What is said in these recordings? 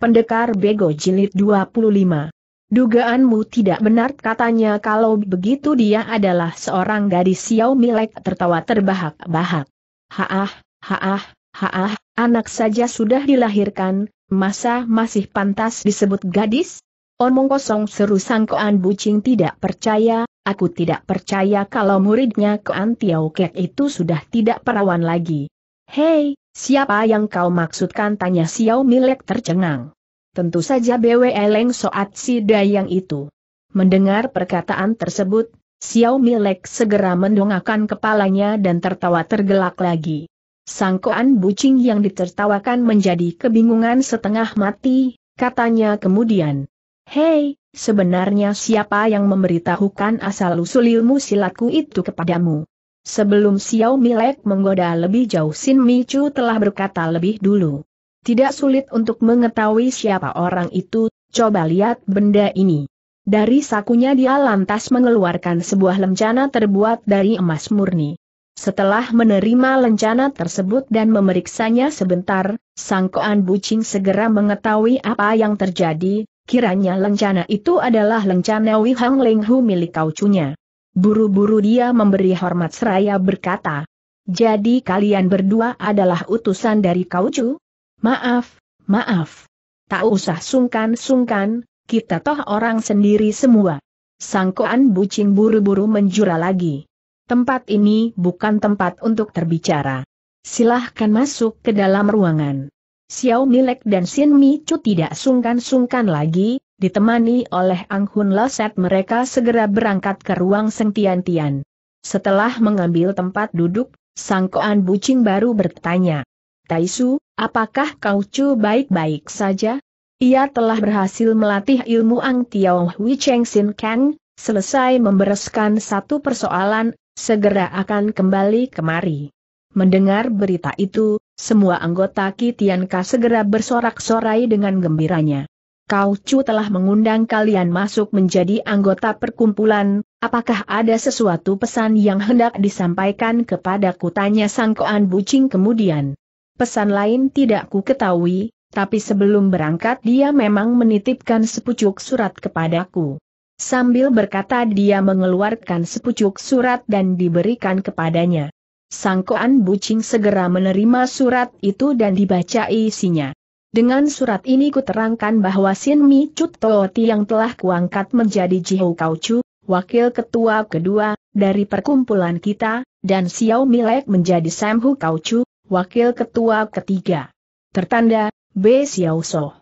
Pendekar Bego Jilid 25 Dugaanmu tidak benar katanya kalau begitu dia adalah seorang gadis Xiao Milek tertawa terbahak-bahak. Haah, haah, haah, anak saja sudah dilahirkan, masa masih pantas disebut gadis? Omong kosong seru sangkoan bucing tidak percaya, aku tidak percaya kalau muridnya Koan Kek itu sudah tidak perawan lagi. Hei, siapa yang kau maksudkan? Tanya Xiao Milek tercengang. Tentu saja BW Eleng Soat Si Dayang itu. Mendengar perkataan tersebut, Xiao Milek segera mendongakkan kepalanya dan tertawa tergelak lagi. Sangkoan bucing yang ditertawakan menjadi kebingungan setengah mati, katanya kemudian. Hei, sebenarnya siapa yang memberitahukan asal-usul ilmu silatku itu kepadamu? Sebelum Xiao Milek menggoda lebih jauh Sin Michu telah berkata lebih dulu. Tidak sulit untuk mengetahui siapa orang itu, coba lihat benda ini. Dari sakunya dia lantas mengeluarkan sebuah lencana terbuat dari emas murni. Setelah menerima lencana tersebut dan memeriksanya sebentar, Sang Koan Bucing segera mengetahui apa yang terjadi, kiranya lencana itu adalah lencana Wihang Linghu milik kaucunya. Buru-buru dia memberi hormat seraya berkata, Jadi kalian berdua adalah utusan dari Kaucu? Maaf, maaf. Tak usah sungkan-sungkan, kita toh orang sendiri semua. Sangkoan bucing buru-buru menjura lagi. Tempat ini bukan tempat untuk terbicara. Silahkan masuk ke dalam ruangan. Xiao Milek dan Xin Mi Chu tidak sungkan-sungkan lagi, Ditemani oleh Ang Hun Loset mereka segera berangkat ke ruang Seng Tian Tian. Setelah mengambil tempat duduk, Sang Koan Bucing baru bertanya. Taisu, apakah kau cu baik-baik saja? Ia telah berhasil melatih ilmu Ang Tiao Hui Cheng Sin Kang, selesai membereskan satu persoalan, segera akan kembali kemari. Mendengar berita itu, semua anggota Kitianka segera bersorak-sorai dengan gembiranya. Kau Chu telah mengundang kalian masuk menjadi anggota perkumpulan, apakah ada sesuatu pesan yang hendak disampaikan kepadaku tanya Sang Koan Bucing kemudian. Pesan lain tidak ku ketahui, tapi sebelum berangkat dia memang menitipkan sepucuk surat kepadaku. Sambil berkata dia mengeluarkan sepucuk surat dan diberikan kepadanya. Sang Koan Bucing segera menerima surat itu dan dibaca isinya. Dengan surat ini kuterangkan bahwa Sin Mi Chut yang telah kuangkat menjadi Jiho Kauchu, wakil ketua kedua, dari perkumpulan kita, dan Xiao Milek menjadi Sam Kauchu, wakil ketua ketiga. Tertanda, B. Xiao So.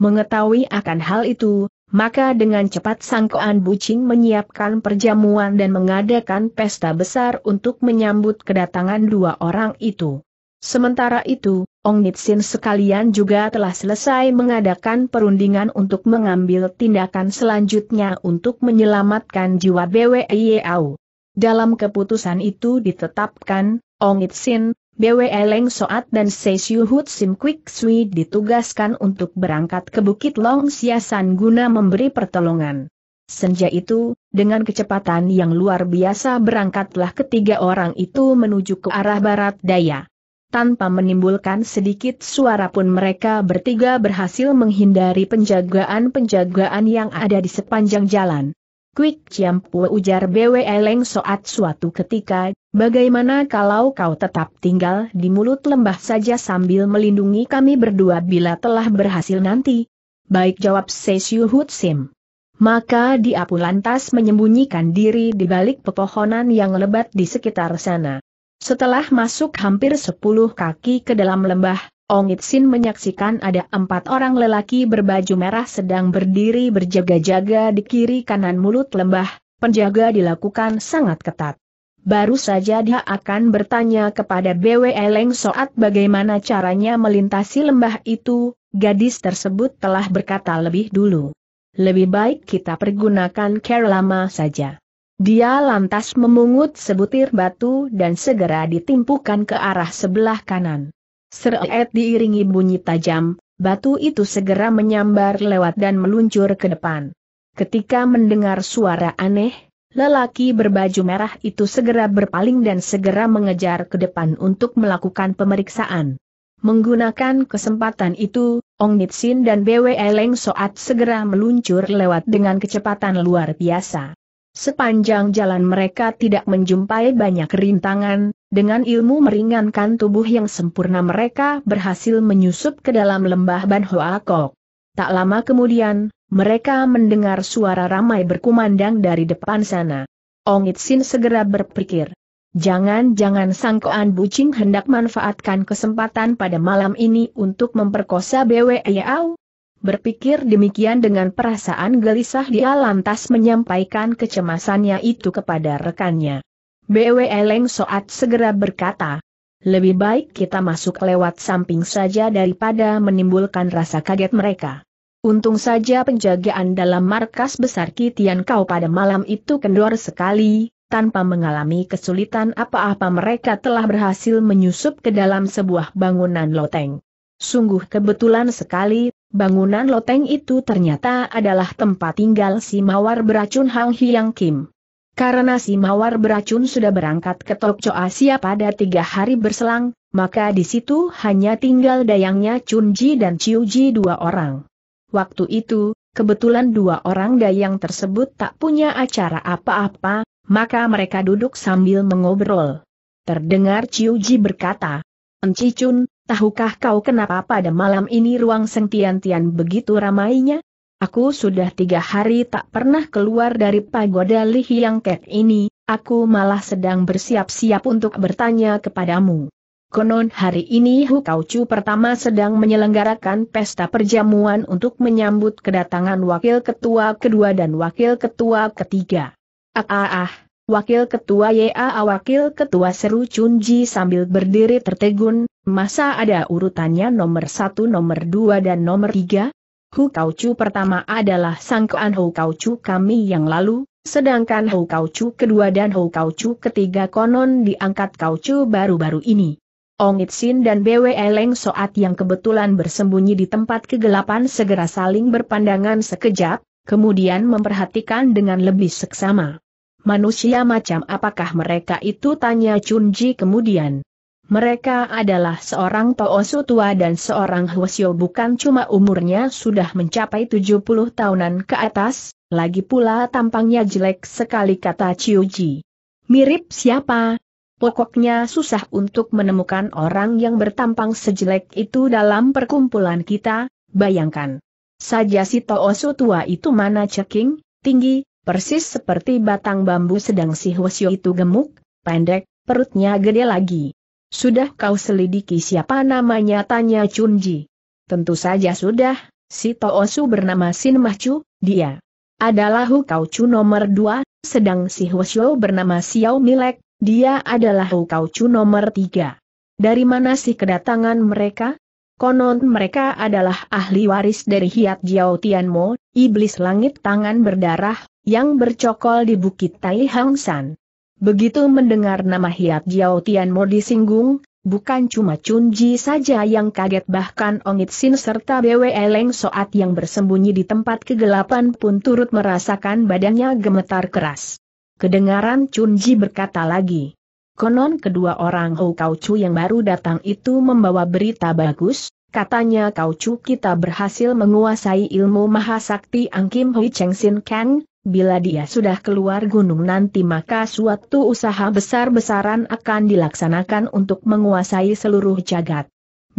Mengetahui akan hal itu, maka dengan cepat sangkoan bucing menyiapkan perjamuan dan mengadakan pesta besar untuk menyambut kedatangan dua orang itu. Sementara itu, Ong Nitsin sekalian juga telah selesai mengadakan perundingan untuk mengambil tindakan selanjutnya untuk menyelamatkan jiwa BWIAU. Dalam keputusan itu ditetapkan, Ong Nitsin, BWE Leng Soat dan Seishu Hut Sim Kwik Sui ditugaskan untuk berangkat ke Bukit Long Siasan guna memberi pertolongan. Senja itu, dengan kecepatan yang luar biasa berangkatlah ketiga orang itu menuju ke arah barat daya tanpa menimbulkan sedikit suara pun mereka bertiga berhasil menghindari penjagaan-penjagaan yang ada di sepanjang jalan. Quick Ciampu ujar BW Eleng Soat suatu ketika, bagaimana kalau kau tetap tinggal di mulut lembah saja sambil melindungi kami berdua bila telah berhasil nanti? Baik jawab Sesiu Hutsim. Sim. Maka dia pun lantas menyembunyikan diri di balik pepohonan yang lebat di sekitar sana. Setelah masuk hampir sepuluh kaki ke dalam lembah, Ong Itsin menyaksikan ada empat orang lelaki berbaju merah sedang berdiri berjaga-jaga di kiri kanan mulut lembah, penjaga dilakukan sangat ketat. Baru saja dia akan bertanya kepada BW Eleng Soat bagaimana caranya melintasi lembah itu, gadis tersebut telah berkata lebih dulu. Lebih baik kita pergunakan care lama saja. Dia lantas memungut sebutir batu dan segera ditimpukan ke arah sebelah kanan. Seret diiringi bunyi tajam, batu itu segera menyambar lewat dan meluncur ke depan. Ketika mendengar suara aneh, lelaki berbaju merah itu segera berpaling dan segera mengejar ke depan untuk melakukan pemeriksaan. Menggunakan kesempatan itu, Ong Nitsin dan BW Leng Soat segera meluncur lewat dengan kecepatan luar biasa. Sepanjang jalan mereka tidak menjumpai banyak rintangan, dengan ilmu meringankan tubuh yang sempurna mereka berhasil menyusup ke dalam lembah Ban Hoa Kok. Tak lama kemudian, mereka mendengar suara ramai berkumandang dari depan sana. Ong Itsin segera berpikir. Jangan-jangan sangkoan Bucing hendak manfaatkan kesempatan pada malam ini untuk memperkosa Bwe Yao? Berpikir demikian dengan perasaan gelisah dia lantas menyampaikan kecemasannya itu kepada rekannya. BW Leng Soat segera berkata, lebih baik kita masuk lewat samping saja daripada menimbulkan rasa kaget mereka. Untung saja penjagaan dalam markas besar Kitian Kau pada malam itu kendor sekali, tanpa mengalami kesulitan apa-apa mereka telah berhasil menyusup ke dalam sebuah bangunan loteng. Sungguh kebetulan sekali, bangunan loteng itu ternyata adalah tempat tinggal si mawar beracun Hang Hyang Kim. Karena si mawar beracun sudah berangkat ke Tokcho Asia pada tiga hari berselang, maka di situ hanya tinggal dayangnya Chunji dan Chiuji dua orang. Waktu itu, kebetulan dua orang dayang tersebut tak punya acara apa-apa, maka mereka duduk sambil mengobrol. Terdengar Chiuji berkata, Enci Chun, Tahukah kau kenapa pada malam ini ruang sentian-tian begitu ramainya? Aku sudah tiga hari tak pernah keluar dari pagoda Li Hiang Ket ini, aku malah sedang bersiap-siap untuk bertanya kepadamu. Konon hari ini Kau Chu pertama sedang menyelenggarakan pesta perjamuan untuk menyambut kedatangan wakil ketua kedua dan wakil ketua ketiga. Ah ah ah, Wakil Ketua YAA Wakil Ketua Seru Chunji sambil berdiri tertegun, masa ada urutannya nomor 1 nomor 2 dan nomor 3? Hu Kauchu pertama adalah sangkaan Hu Kauchu kami yang lalu, sedangkan Hu Kauchu kedua dan Hu Kauchu ketiga konon diangkat Kauchu baru-baru ini. Ong Itsin dan BW e Leng Soat yang kebetulan bersembunyi di tempat kegelapan segera saling berpandangan sekejap, kemudian memperhatikan dengan lebih seksama. Manusia macam apakah mereka itu tanya Chunji kemudian. Mereka adalah seorang Toosu tua dan seorang Hwasyo bukan cuma umurnya sudah mencapai 70 tahunan ke atas, lagi pula tampangnya jelek sekali kata Chiuji. Mirip siapa? Pokoknya susah untuk menemukan orang yang bertampang sejelek itu dalam perkumpulan kita, bayangkan. Saja si Toosu tua itu mana ceking, tinggi, persis seperti batang bambu sedang si Hwasyo itu gemuk, pendek, perutnya gede lagi. Sudah kau selidiki siapa namanya tanya Chunji? Tentu saja sudah, si Toosu bernama Sin Mahcu, dia adalah Hukau Chu nomor dua. sedang si Hwasyo bernama Xiao Milek, dia adalah Hukau Chu nomor tiga. Dari mana sih kedatangan mereka? Konon mereka adalah ahli waris dari Hiat Jiao Tianmo, iblis langit tangan berdarah, yang bercokol di Bukit Tai Hang San. Begitu mendengar nama Hiat Jiao Tianmo disinggung, bukan cuma Chunji saja yang kaget bahkan Ongit Sin serta Bwe Leng Soat yang bersembunyi di tempat kegelapan pun turut merasakan badannya gemetar keras. Kedengaran Chunji berkata lagi. Konon kedua orang Hou Kaucu yang baru datang itu membawa berita bagus, katanya Kaucu kita berhasil menguasai ilmu mahasakti Angkim Hui Cheng Sin Kang, bila dia sudah keluar gunung nanti maka suatu usaha besar-besaran akan dilaksanakan untuk menguasai seluruh jagat.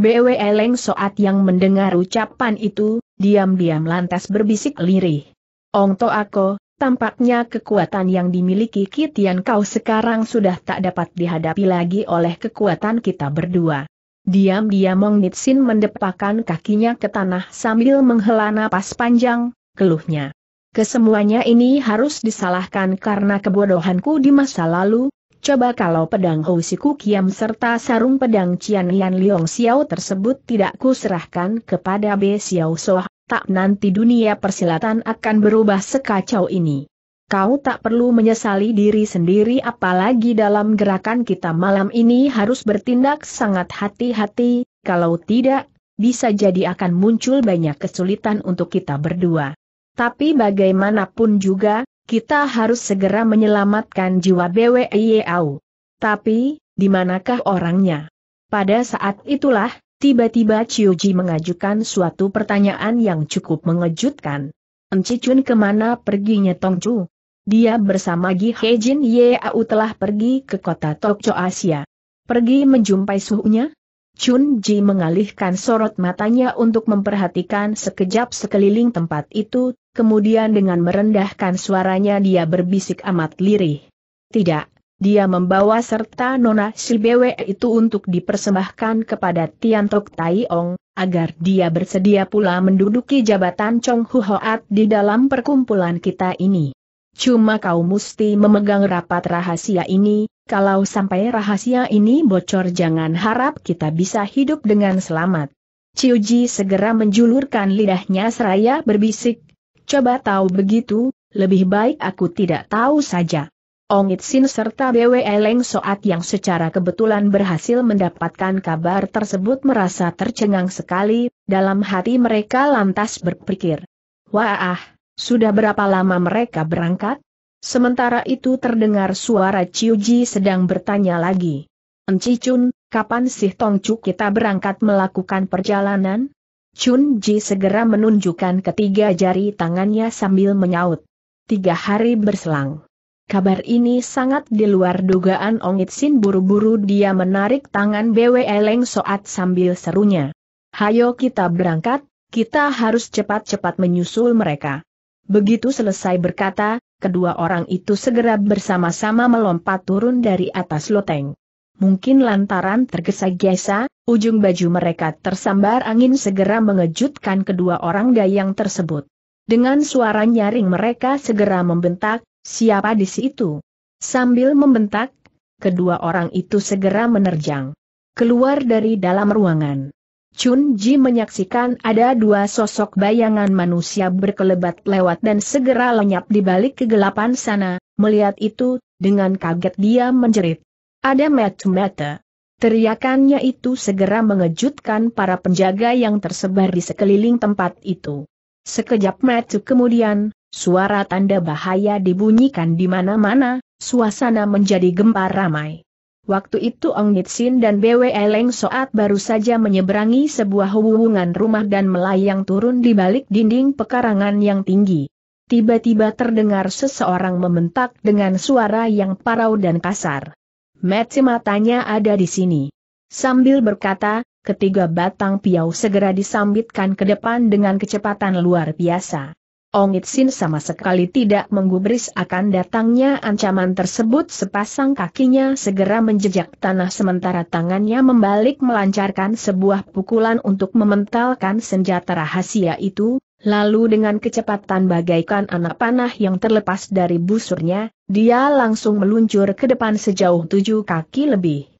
BW Eleng Soat yang mendengar ucapan itu, diam-diam lantas berbisik lirih. Ong to ako, Tampaknya kekuatan yang dimiliki Kitian kau sekarang sudah tak dapat dihadapi lagi oleh kekuatan kita berdua. Diam-diam Mong Nitsin mendepakan kakinya ke tanah sambil menghela napas panjang, keluhnya. Kesemuanya ini harus disalahkan karena kebodohanku di masa lalu, coba kalau pedang Housiku Kiam serta sarung pedang Cian Lian Liong Xiao tersebut tidak kuserahkan kepada Be Xiao Soh tak nanti dunia persilatan akan berubah sekacau ini. Kau tak perlu menyesali diri sendiri apalagi dalam gerakan kita malam ini harus bertindak sangat hati-hati, kalau tidak, bisa jadi akan muncul banyak kesulitan untuk kita berdua. Tapi bagaimanapun juga, kita harus segera menyelamatkan jiwa BWIAU. Tapi, di manakah orangnya? Pada saat itulah, Tiba-tiba Ji mengajukan suatu pertanyaan yang cukup mengejutkan. Enci Chun kemana perginya Chu? Dia bersama Gi Ye Yeau telah pergi ke kota Tokyo Asia. Pergi menjumpai suhunya? Chun Ji mengalihkan sorot matanya untuk memperhatikan sekejap sekeliling tempat itu, kemudian dengan merendahkan suaranya dia berbisik amat lirih. Tidak, dia membawa serta Nona Shibewe itu untuk dipersembahkan kepada Tian Tok Tai Ong, agar dia bersedia pula menduduki jabatan Chong Hu Hoat di dalam perkumpulan kita ini. Cuma kau mesti memegang rapat rahasia ini, kalau sampai rahasia ini bocor jangan harap kita bisa hidup dengan selamat. Ciuji segera menjulurkan lidahnya seraya berbisik, coba tahu begitu, lebih baik aku tidak tahu saja. Ongit Sin serta BW Leng Soat yang secara kebetulan berhasil mendapatkan kabar tersebut merasa tercengang sekali, dalam hati mereka lantas berpikir. Wah, sudah berapa lama mereka berangkat? Sementara itu terdengar suara Ciuji sedang bertanya lagi. Enci Chun, kapan sih Tong kita berangkat melakukan perjalanan? Chun Ji segera menunjukkan ketiga jari tangannya sambil menyaut. Tiga hari berselang. Kabar ini sangat di luar dugaan Ong Itsin buru-buru dia menarik tangan BW Leng Soat sambil serunya. Hayo kita berangkat, kita harus cepat-cepat menyusul mereka. Begitu selesai berkata, kedua orang itu segera bersama-sama melompat turun dari atas loteng. Mungkin lantaran tergesa-gesa, ujung baju mereka tersambar angin segera mengejutkan kedua orang dayang tersebut. Dengan suara nyaring mereka segera membentak, Siapa di situ? Sambil membentak, kedua orang itu segera menerjang. Keluar dari dalam ruangan. Chun Ji menyaksikan ada dua sosok bayangan manusia berkelebat lewat dan segera lenyap di balik kegelapan sana, melihat itu, dengan kaget dia menjerit. Ada metu mata Teriakannya itu segera mengejutkan para penjaga yang tersebar di sekeliling tempat itu. Sekejap metu kemudian, Suara tanda bahaya dibunyikan di mana-mana, suasana menjadi gempar ramai. Waktu itu Ong Nitsin dan Bwe Leng Soat baru saja menyeberangi sebuah hubungan rumah dan melayang turun di balik dinding pekarangan yang tinggi. Tiba-tiba terdengar seseorang membentak dengan suara yang parau dan kasar. Metsi matanya ada di sini. Sambil berkata, ketiga batang piau segera disambitkan ke depan dengan kecepatan luar biasa. Ongit Sin sama sekali tidak menggubris akan datangnya ancaman tersebut sepasang kakinya segera menjejak tanah sementara tangannya membalik melancarkan sebuah pukulan untuk mementalkan senjata rahasia itu, lalu dengan kecepatan bagaikan anak panah yang terlepas dari busurnya, dia langsung meluncur ke depan sejauh tujuh kaki lebih.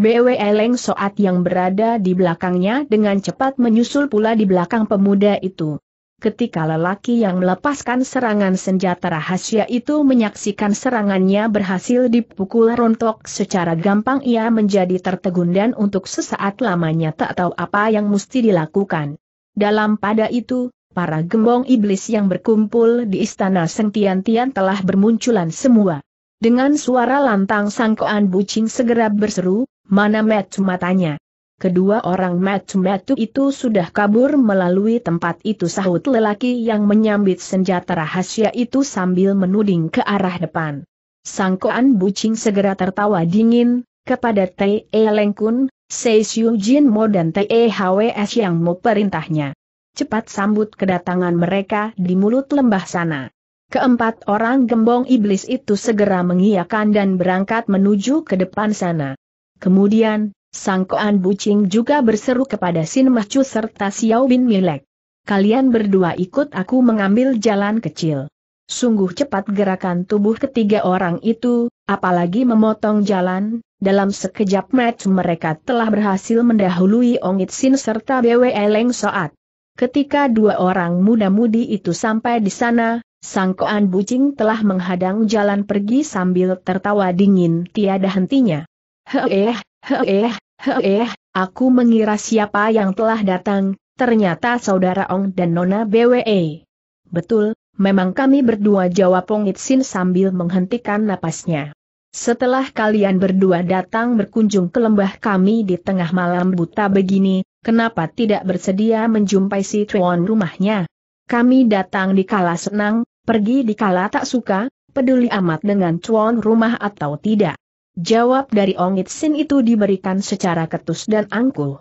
BW Eleng Soat yang berada di belakangnya dengan cepat menyusul pula di belakang pemuda itu ketika lelaki yang melepaskan serangan senjata rahasia itu menyaksikan serangannya berhasil dipukul rontok secara gampang ia menjadi tertegun dan untuk sesaat lamanya tak tahu apa yang mesti dilakukan. Dalam pada itu, para gembong iblis yang berkumpul di istana Sengtian-Tian telah bermunculan semua. Dengan suara lantang sangkoan bucing segera berseru, mana met matanya kedua orang matu-matu itu sudah kabur melalui tempat itu sahut lelaki yang menyambit senjata rahasia itu sambil menuding ke arah depan. Sangkoan bucing segera tertawa dingin, kepada T.E. Lengkun, Sei Siu Jin Mo dan T.E. HWS yang mau perintahnya. Cepat sambut kedatangan mereka di mulut lembah sana. Keempat orang gembong iblis itu segera mengiyakan dan berangkat menuju ke depan sana. Kemudian, Sang Koan Bucing juga berseru kepada Sin Mahcu serta Xiao Bin Milek. Kalian berdua ikut aku mengambil jalan kecil. Sungguh cepat gerakan tubuh ketiga orang itu, apalagi memotong jalan, dalam sekejap match mereka telah berhasil mendahului Ongit Sin serta Bwe Leng Soat. Ketika dua orang muda-mudi itu sampai di sana, Sang Koan Bucing telah menghadang jalan pergi sambil tertawa dingin tiada hentinya. Heeh, heeh, Eh, aku mengira siapa yang telah datang, ternyata saudara Ong dan Nona BWE. Betul, memang kami berdua jawab Ong Itsin sambil menghentikan napasnya. Setelah kalian berdua datang berkunjung ke lembah kami di tengah malam buta begini, kenapa tidak bersedia menjumpai si tuan rumahnya? Kami datang di kala senang, pergi di kala tak suka, peduli amat dengan tuan rumah atau tidak. Jawab dari It Sin itu diberikan secara ketus dan angkuh.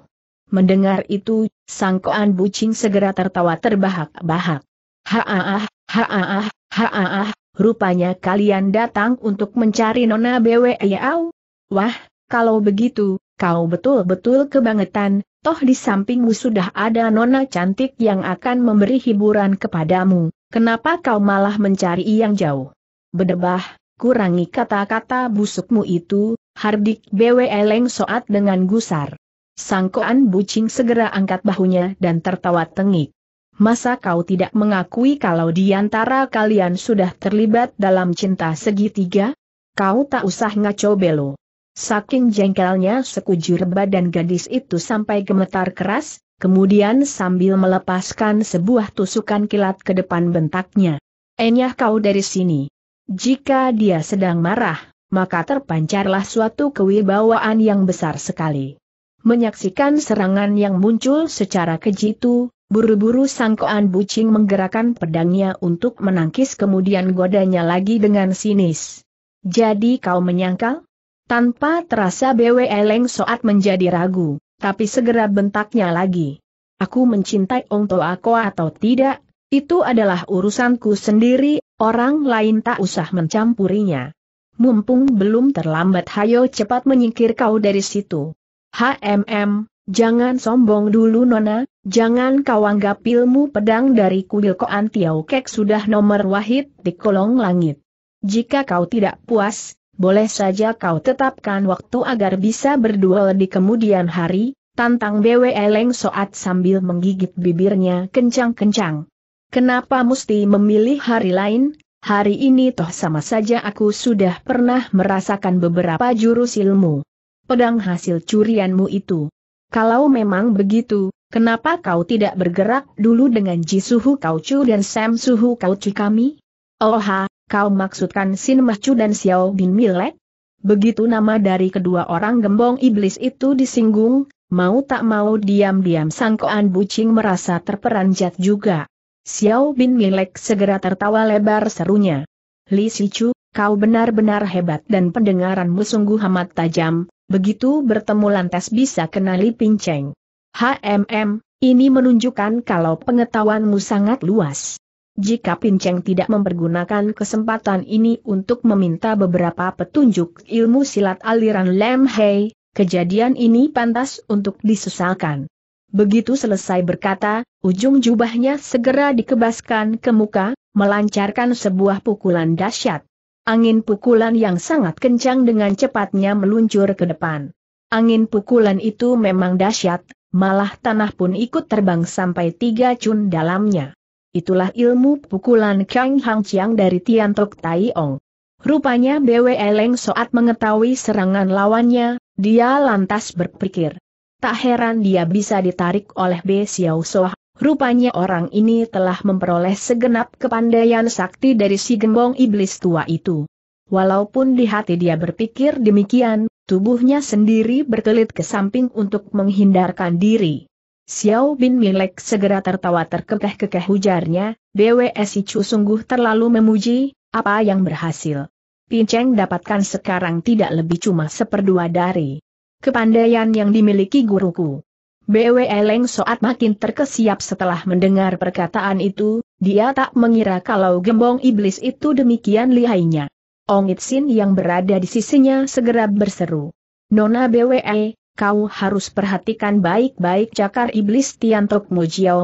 Mendengar itu, sangkoan bucing segera tertawa terbahak-bahak. Haah, haah, haah. rupanya kalian datang untuk mencari Nona BWEAU? Wah, kalau begitu, kau betul-betul kebangetan, toh di sampingmu sudah ada Nona cantik yang akan memberi hiburan kepadamu, kenapa kau malah mencari yang jauh? Bedebah, kurangi kata-kata busukmu itu, Hardik BWLeng Leng soat dengan gusar. Sangkoan bucing segera angkat bahunya dan tertawa tengik. Masa kau tidak mengakui kalau di antara kalian sudah terlibat dalam cinta segitiga? Kau tak usah ngaco belo. Saking jengkelnya sekujur badan gadis itu sampai gemetar keras, kemudian sambil melepaskan sebuah tusukan kilat ke depan bentaknya. Enyah kau dari sini. Jika dia sedang marah, maka terpancarlah suatu kewibawaan yang besar sekali. Menyaksikan serangan yang muncul secara itu, buru-buru sangkoan bucing menggerakkan pedangnya untuk menangkis kemudian godanya lagi dengan sinis. Jadi kau menyangkal? Tanpa terasa BW Eleng Soat menjadi ragu, tapi segera bentaknya lagi. Aku mencintai Ong Toa Koa atau tidak, itu adalah urusanku sendiri Orang lain tak usah mencampurinya. Mumpung belum terlambat hayo cepat menyingkir kau dari situ. HMM, jangan sombong dulu nona, jangan kau anggap ilmu pedang dari kuil koan tiau kek sudah nomor wahid di kolong langit. Jika kau tidak puas, boleh saja kau tetapkan waktu agar bisa berduel di kemudian hari, tantang BW Eleng Soat sambil menggigit bibirnya kencang-kencang. Kenapa mesti memilih hari lain? Hari ini toh sama saja aku sudah pernah merasakan beberapa jurus ilmu. Pedang hasil curianmu itu. Kalau memang begitu, kenapa kau tidak bergerak dulu dengan Jisuhu Kaucu dan Sam Suhu Kaucu kami? Oha, kau maksudkan Sin Mahcu dan Xiao Bin Milek? Begitu nama dari kedua orang gembong iblis itu disinggung, mau tak mau diam-diam sangkoan bucing merasa terperanjat juga. Xiao Bin Milek segera tertawa lebar serunya. Li Sichu, kau benar-benar hebat dan pendengaranmu sungguh amat tajam, begitu bertemu lantas bisa kenali Cheng. HMM, ini menunjukkan kalau pengetahuanmu sangat luas. Jika Cheng tidak mempergunakan kesempatan ini untuk meminta beberapa petunjuk ilmu silat aliran Lem Hei, kejadian ini pantas untuk disesalkan. Begitu selesai berkata, ujung jubahnya segera dikebaskan ke muka, melancarkan sebuah pukulan dahsyat. Angin pukulan yang sangat kencang dengan cepatnya meluncur ke depan. Angin pukulan itu memang dahsyat, malah tanah pun ikut terbang sampai tiga cun dalamnya. Itulah ilmu pukulan Kang Hang Chiang dari Tian Tok Tai Ong. Rupanya BW Eleng Soat mengetahui serangan lawannya, dia lantas berpikir. Tak heran dia bisa ditarik oleh B. Xiao Soh, rupanya orang ini telah memperoleh segenap kepandaian sakti dari si gembong iblis tua itu. Walaupun di hati dia berpikir demikian, tubuhnya sendiri berkelit ke samping untuk menghindarkan diri. Xiao Bin Milek segera tertawa terkekeh-kekeh ujarnya, BWSI Chu sungguh terlalu memuji, apa yang berhasil. Pinceng dapatkan sekarang tidak lebih cuma seperdua dari kepandaian yang dimiliki guruku. BW Eleng Soat makin terkesiap setelah mendengar perkataan itu, dia tak mengira kalau gembong iblis itu demikian lihainya. Ong Itsin yang berada di sisinya segera berseru. Nona BWE, kau harus perhatikan baik-baik cakar iblis Tiantok mojiao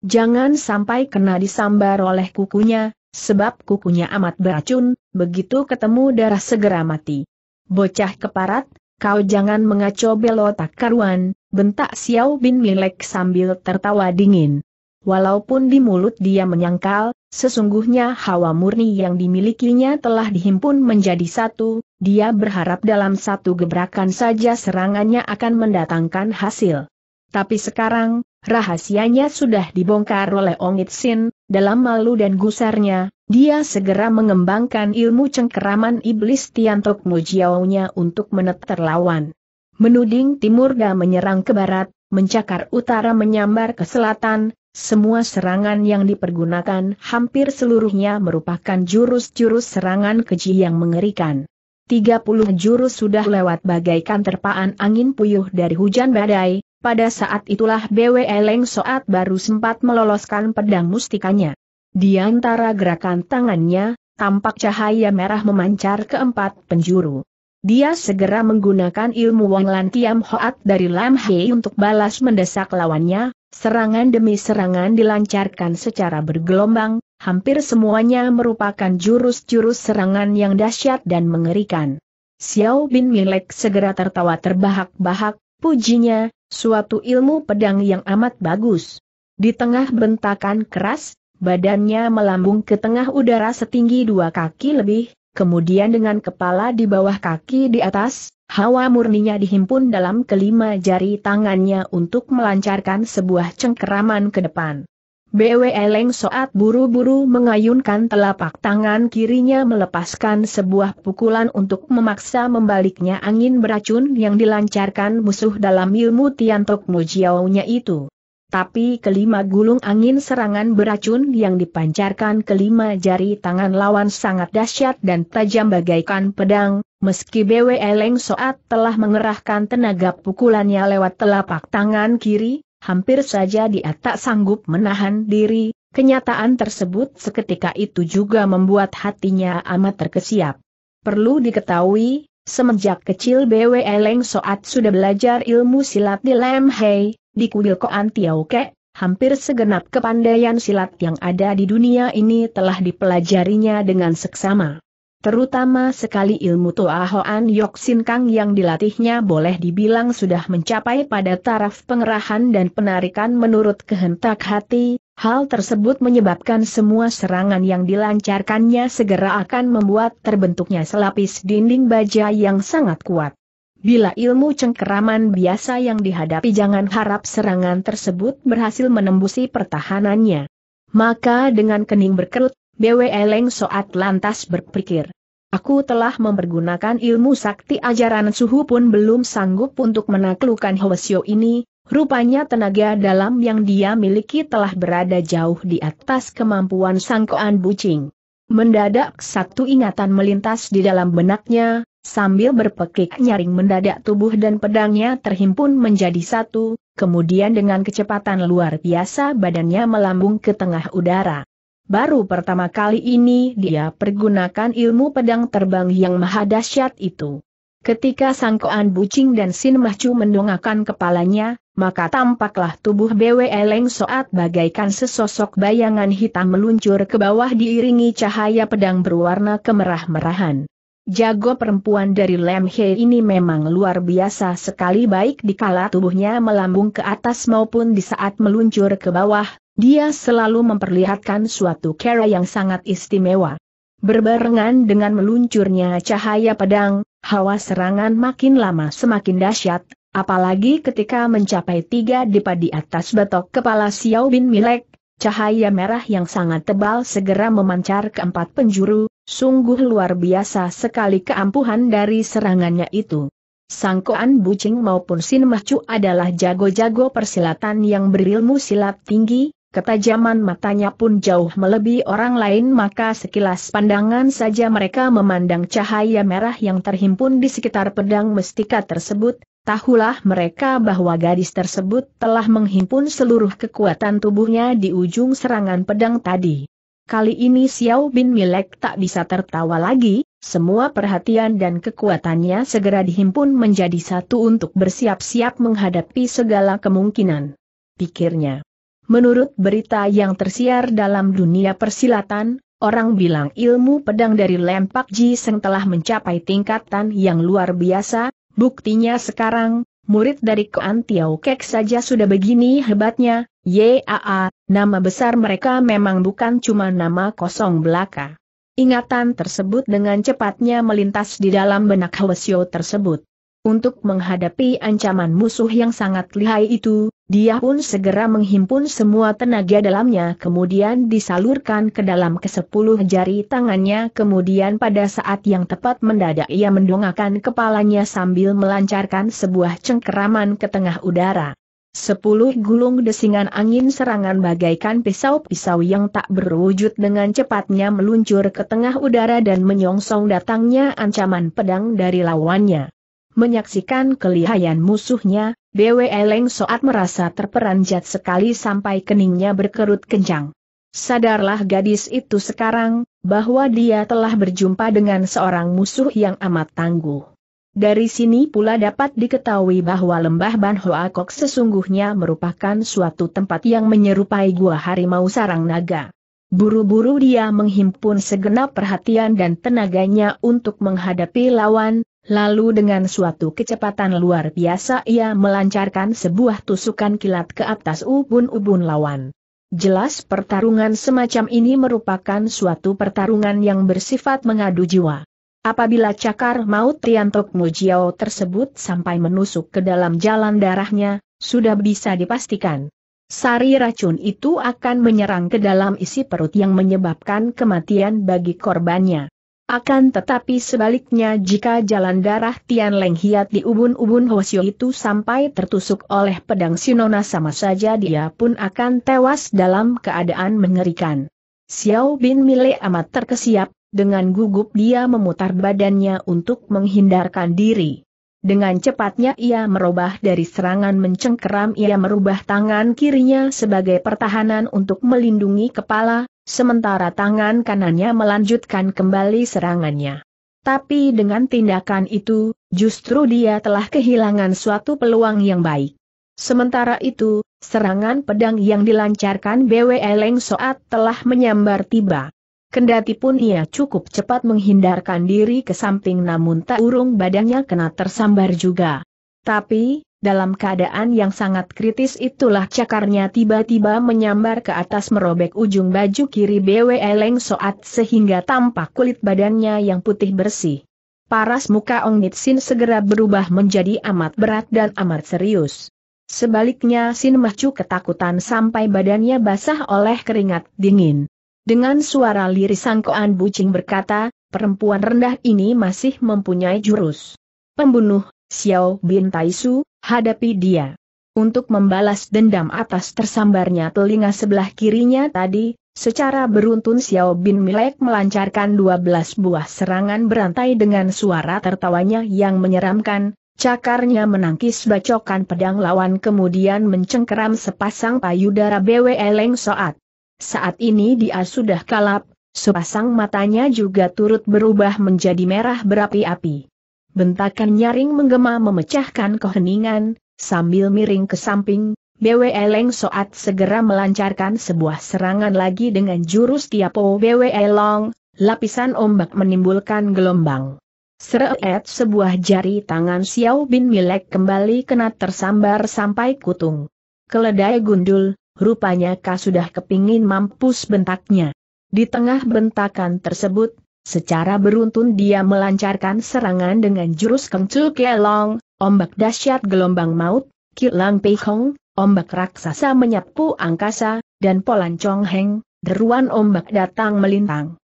jangan sampai kena disambar oleh kukunya, sebab kukunya amat beracun, begitu ketemu darah segera mati. Bocah keparat, kau jangan mengaco belotak karuan, bentak Xiao Bin Milik sambil tertawa dingin. Walaupun di mulut dia menyangkal, sesungguhnya hawa murni yang dimilikinya telah dihimpun menjadi satu, dia berharap dalam satu gebrakan saja serangannya akan mendatangkan hasil. Tapi sekarang, rahasianya sudah dibongkar oleh Ong Sin. dalam malu dan gusarnya, dia segera mengembangkan ilmu cengkeraman iblis Tiantok Mujiaunya untuk menetar lawan. Menuding timur dan menyerang ke barat, mencakar utara menyambar ke selatan, semua serangan yang dipergunakan hampir seluruhnya merupakan jurus-jurus serangan keji yang mengerikan. 30 jurus sudah lewat bagaikan terpaan angin puyuh dari hujan badai, pada saat itulah BW Leng Soat baru sempat meloloskan pedang mustikanya. Di antara gerakan tangannya, tampak cahaya merah memancar ke empat penjuru. Dia segera menggunakan ilmu Wang Lan Tiam Hoat dari Lam Hei untuk balas mendesak lawannya, serangan demi serangan dilancarkan secara bergelombang, hampir semuanya merupakan jurus-jurus serangan yang dahsyat dan mengerikan. Xiao Bin Milek segera tertawa terbahak-bahak, pujinya, suatu ilmu pedang yang amat bagus. Di tengah bentakan keras, badannya melambung ke tengah udara setinggi dua kaki lebih, kemudian dengan kepala di bawah kaki di atas, hawa murninya dihimpun dalam kelima jari tangannya untuk melancarkan sebuah cengkeraman ke depan. BW Eleng Soat buru-buru mengayunkan telapak tangan kirinya melepaskan sebuah pukulan untuk memaksa membaliknya angin beracun yang dilancarkan musuh dalam ilmu Tiantok Mujiaunya itu tapi kelima gulung angin serangan beracun yang dipancarkan kelima jari tangan lawan sangat dahsyat dan tajam bagaikan pedang, meski BW Eleng Soat telah mengerahkan tenaga pukulannya lewat telapak tangan kiri, hampir saja dia tak sanggup menahan diri, kenyataan tersebut seketika itu juga membuat hatinya amat terkesiap. Perlu diketahui, semenjak kecil BW Eleng Soat sudah belajar ilmu silat di Lemhei, di kuil Koan Tiau Ke, hampir segenap kepandaian silat yang ada di dunia ini telah dipelajarinya dengan seksama. Terutama sekali ilmu Toa Hoan Yok Sin Kang yang dilatihnya boleh dibilang sudah mencapai pada taraf pengerahan dan penarikan menurut kehendak hati, Hal tersebut menyebabkan semua serangan yang dilancarkannya segera akan membuat terbentuknya selapis dinding baja yang sangat kuat. Bila ilmu cengkeraman biasa yang dihadapi jangan harap serangan tersebut berhasil menembusi pertahanannya. Maka dengan kening berkerut, BW Eleng Soat lantas berpikir. Aku telah mempergunakan ilmu sakti ajaran suhu pun belum sanggup untuk menaklukkan Hwasyo ini, Rupanya tenaga dalam yang dia miliki telah berada jauh di atas kemampuan sangkoan bucing. Mendadak satu ingatan melintas di dalam benaknya, Sambil berpekik nyaring mendadak tubuh dan pedangnya terhimpun menjadi satu, kemudian dengan kecepatan luar biasa badannya melambung ke tengah udara. Baru pertama kali ini dia pergunakan ilmu pedang terbang yang maha dahsyat itu. Ketika sangkoan bucing dan Sin Mahcu mendongakkan kepalanya, maka tampaklah tubuh BW Eleng Soat bagaikan sesosok bayangan hitam meluncur ke bawah diiringi cahaya pedang berwarna kemerah-merahan. Jago perempuan dari Lem He ini memang luar biasa sekali baik di kala tubuhnya melambung ke atas maupun di saat meluncur ke bawah, dia selalu memperlihatkan suatu cara yang sangat istimewa. Berbarengan dengan meluncurnya cahaya pedang, hawa serangan makin lama semakin dahsyat, apalagi ketika mencapai tiga depa di atas batok kepala Xiao Bin Milek, cahaya merah yang sangat tebal segera memancar ke empat penjuru, Sungguh luar biasa sekali keampuhan dari serangannya itu. Sangkoan Bucing maupun Sin Mahcu adalah jago-jago persilatan yang berilmu silat tinggi, ketajaman matanya pun jauh melebihi orang lain maka sekilas pandangan saja mereka memandang cahaya merah yang terhimpun di sekitar pedang mestika tersebut, tahulah mereka bahwa gadis tersebut telah menghimpun seluruh kekuatan tubuhnya di ujung serangan pedang tadi. Kali ini Xiao Bin Milek tak bisa tertawa lagi, semua perhatian dan kekuatannya segera dihimpun menjadi satu untuk bersiap-siap menghadapi segala kemungkinan. Pikirnya. Menurut berita yang tersiar dalam dunia persilatan, orang bilang ilmu pedang dari Lempak Ji Seng telah mencapai tingkatan yang luar biasa, buktinya sekarang, murid dari Koan Tiao Kek saja sudah begini hebatnya, YAA, nama besar mereka memang bukan cuma nama kosong belaka. Ingatan tersebut dengan cepatnya melintas di dalam benak Hwasyo tersebut. Untuk menghadapi ancaman musuh yang sangat lihai itu, dia pun segera menghimpun semua tenaga dalamnya kemudian disalurkan ke dalam ke sepuluh jari tangannya kemudian pada saat yang tepat mendadak ia mendongakkan kepalanya sambil melancarkan sebuah cengkeraman ke tengah udara. Sepuluh gulung desingan angin serangan bagaikan pisau-pisau yang tak berwujud dengan cepatnya meluncur ke tengah udara dan menyongsong datangnya ancaman pedang dari lawannya. Menyaksikan kelihayan musuhnya, Bwe Leng Soat merasa terperanjat sekali sampai keningnya berkerut kencang. Sadarlah gadis itu sekarang, bahwa dia telah berjumpa dengan seorang musuh yang amat tangguh. Dari sini pula dapat diketahui bahwa lembah Ban Hoa Kok sesungguhnya merupakan suatu tempat yang menyerupai gua harimau sarang naga. Buru-buru dia menghimpun segenap perhatian dan tenaganya untuk menghadapi lawan, lalu dengan suatu kecepatan luar biasa ia melancarkan sebuah tusukan kilat ke atas ubun-ubun lawan. Jelas pertarungan semacam ini merupakan suatu pertarungan yang bersifat mengadu jiwa. Apabila cakar maut Tiantok Mujiao tersebut sampai menusuk ke dalam jalan darahnya, sudah bisa dipastikan. Sari racun itu akan menyerang ke dalam isi perut yang menyebabkan kematian bagi korbannya. Akan tetapi sebaliknya jika jalan darah Tian Leng Hiat di ubun-ubun Hosio itu sampai tertusuk oleh pedang Sinona sama saja dia pun akan tewas dalam keadaan mengerikan. Xiao Bin Mile amat terkesiap, dengan gugup dia memutar badannya untuk menghindarkan diri. Dengan cepatnya ia merubah dari serangan mencengkeram ia merubah tangan kirinya sebagai pertahanan untuk melindungi kepala, sementara tangan kanannya melanjutkan kembali serangannya. Tapi dengan tindakan itu, justru dia telah kehilangan suatu peluang yang baik. Sementara itu, serangan pedang yang dilancarkan BW Eleng Soat telah menyambar tiba. Kendati pun ia cukup cepat menghindarkan diri ke samping namun tak urung badannya kena tersambar juga. Tapi, dalam keadaan yang sangat kritis itulah cakarnya tiba-tiba menyambar ke atas merobek ujung baju kiri BW Eleng Soat sehingga tampak kulit badannya yang putih bersih. Paras muka Ong Nitsin segera berubah menjadi amat berat dan amat serius. Sebaliknya Sin Mahcu ketakutan sampai badannya basah oleh keringat dingin. Dengan suara lirih sangkoan bucing berkata, perempuan rendah ini masih mempunyai jurus. Pembunuh, Xiao Bin Taisu, hadapi dia. Untuk membalas dendam atas tersambarnya telinga sebelah kirinya tadi, secara beruntun Xiao Bin Milek melancarkan 12 buah serangan berantai dengan suara tertawanya yang menyeramkan, Cakarnya menangkis bacokan pedang lawan kemudian mencengkeram sepasang payudara BW Eleng Soat. Saat ini dia sudah kalap, sepasang matanya juga turut berubah menjadi merah berapi-api. Bentakan nyaring menggema memecahkan keheningan, sambil miring ke samping, BW Leng Soat segera melancarkan sebuah serangan lagi dengan jurus Tiapo BW Long, lapisan ombak menimbulkan gelombang. Seret sebuah jari tangan Xiao Bin Milek kembali kena tersambar sampai kutung. Keledai gundul, rupanya kau sudah kepingin mampus bentaknya. Di tengah bentakan tersebut, secara beruntun dia melancarkan serangan dengan jurus Kengcu Kelong, ombak dahsyat gelombang maut, Kilang pehong, ombak raksasa menyapu angkasa, dan Polan Chong Heng, deruan ombak datang melintang.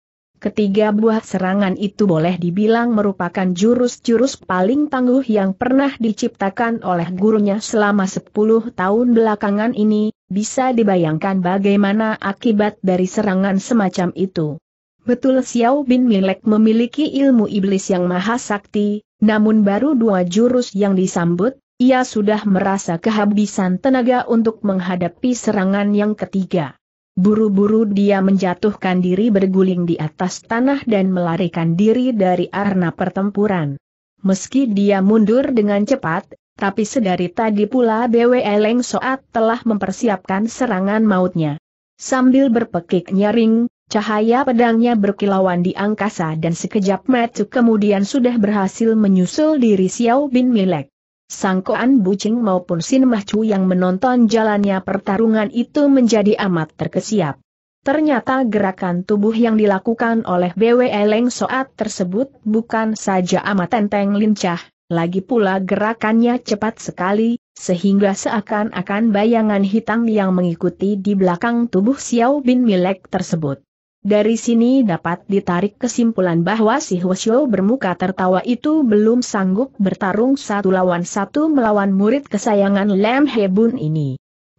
Ketiga buah serangan itu boleh dibilang merupakan jurus-jurus paling tangguh yang pernah diciptakan oleh gurunya selama 10 tahun belakangan ini, bisa dibayangkan bagaimana akibat dari serangan semacam itu. Betul Xiao Bin Milek memiliki ilmu iblis yang maha sakti, namun baru dua jurus yang disambut, ia sudah merasa kehabisan tenaga untuk menghadapi serangan yang ketiga. Buru-buru dia menjatuhkan diri berguling di atas tanah dan melarikan diri dari arena pertempuran. Meski dia mundur dengan cepat, tapi sedari tadi pula BW Eleng Soat telah mempersiapkan serangan mautnya. Sambil berpekik nyaring, cahaya pedangnya berkilauan di angkasa dan sekejap metu kemudian sudah berhasil menyusul diri Xiao Bin Milek. Sangkoan Bucing maupun Sin Mahcu yang menonton jalannya pertarungan itu menjadi amat terkesiap. Ternyata gerakan tubuh yang dilakukan oleh BW Eleng Soat tersebut bukan saja amat enteng lincah, lagi pula gerakannya cepat sekali, sehingga seakan-akan bayangan hitam yang mengikuti di belakang tubuh Xiao Bin Milek tersebut. Dari sini dapat ditarik kesimpulan bahwa si Hwasyo bermuka tertawa itu belum sanggup bertarung satu lawan satu melawan murid kesayangan Lam Hebun ini.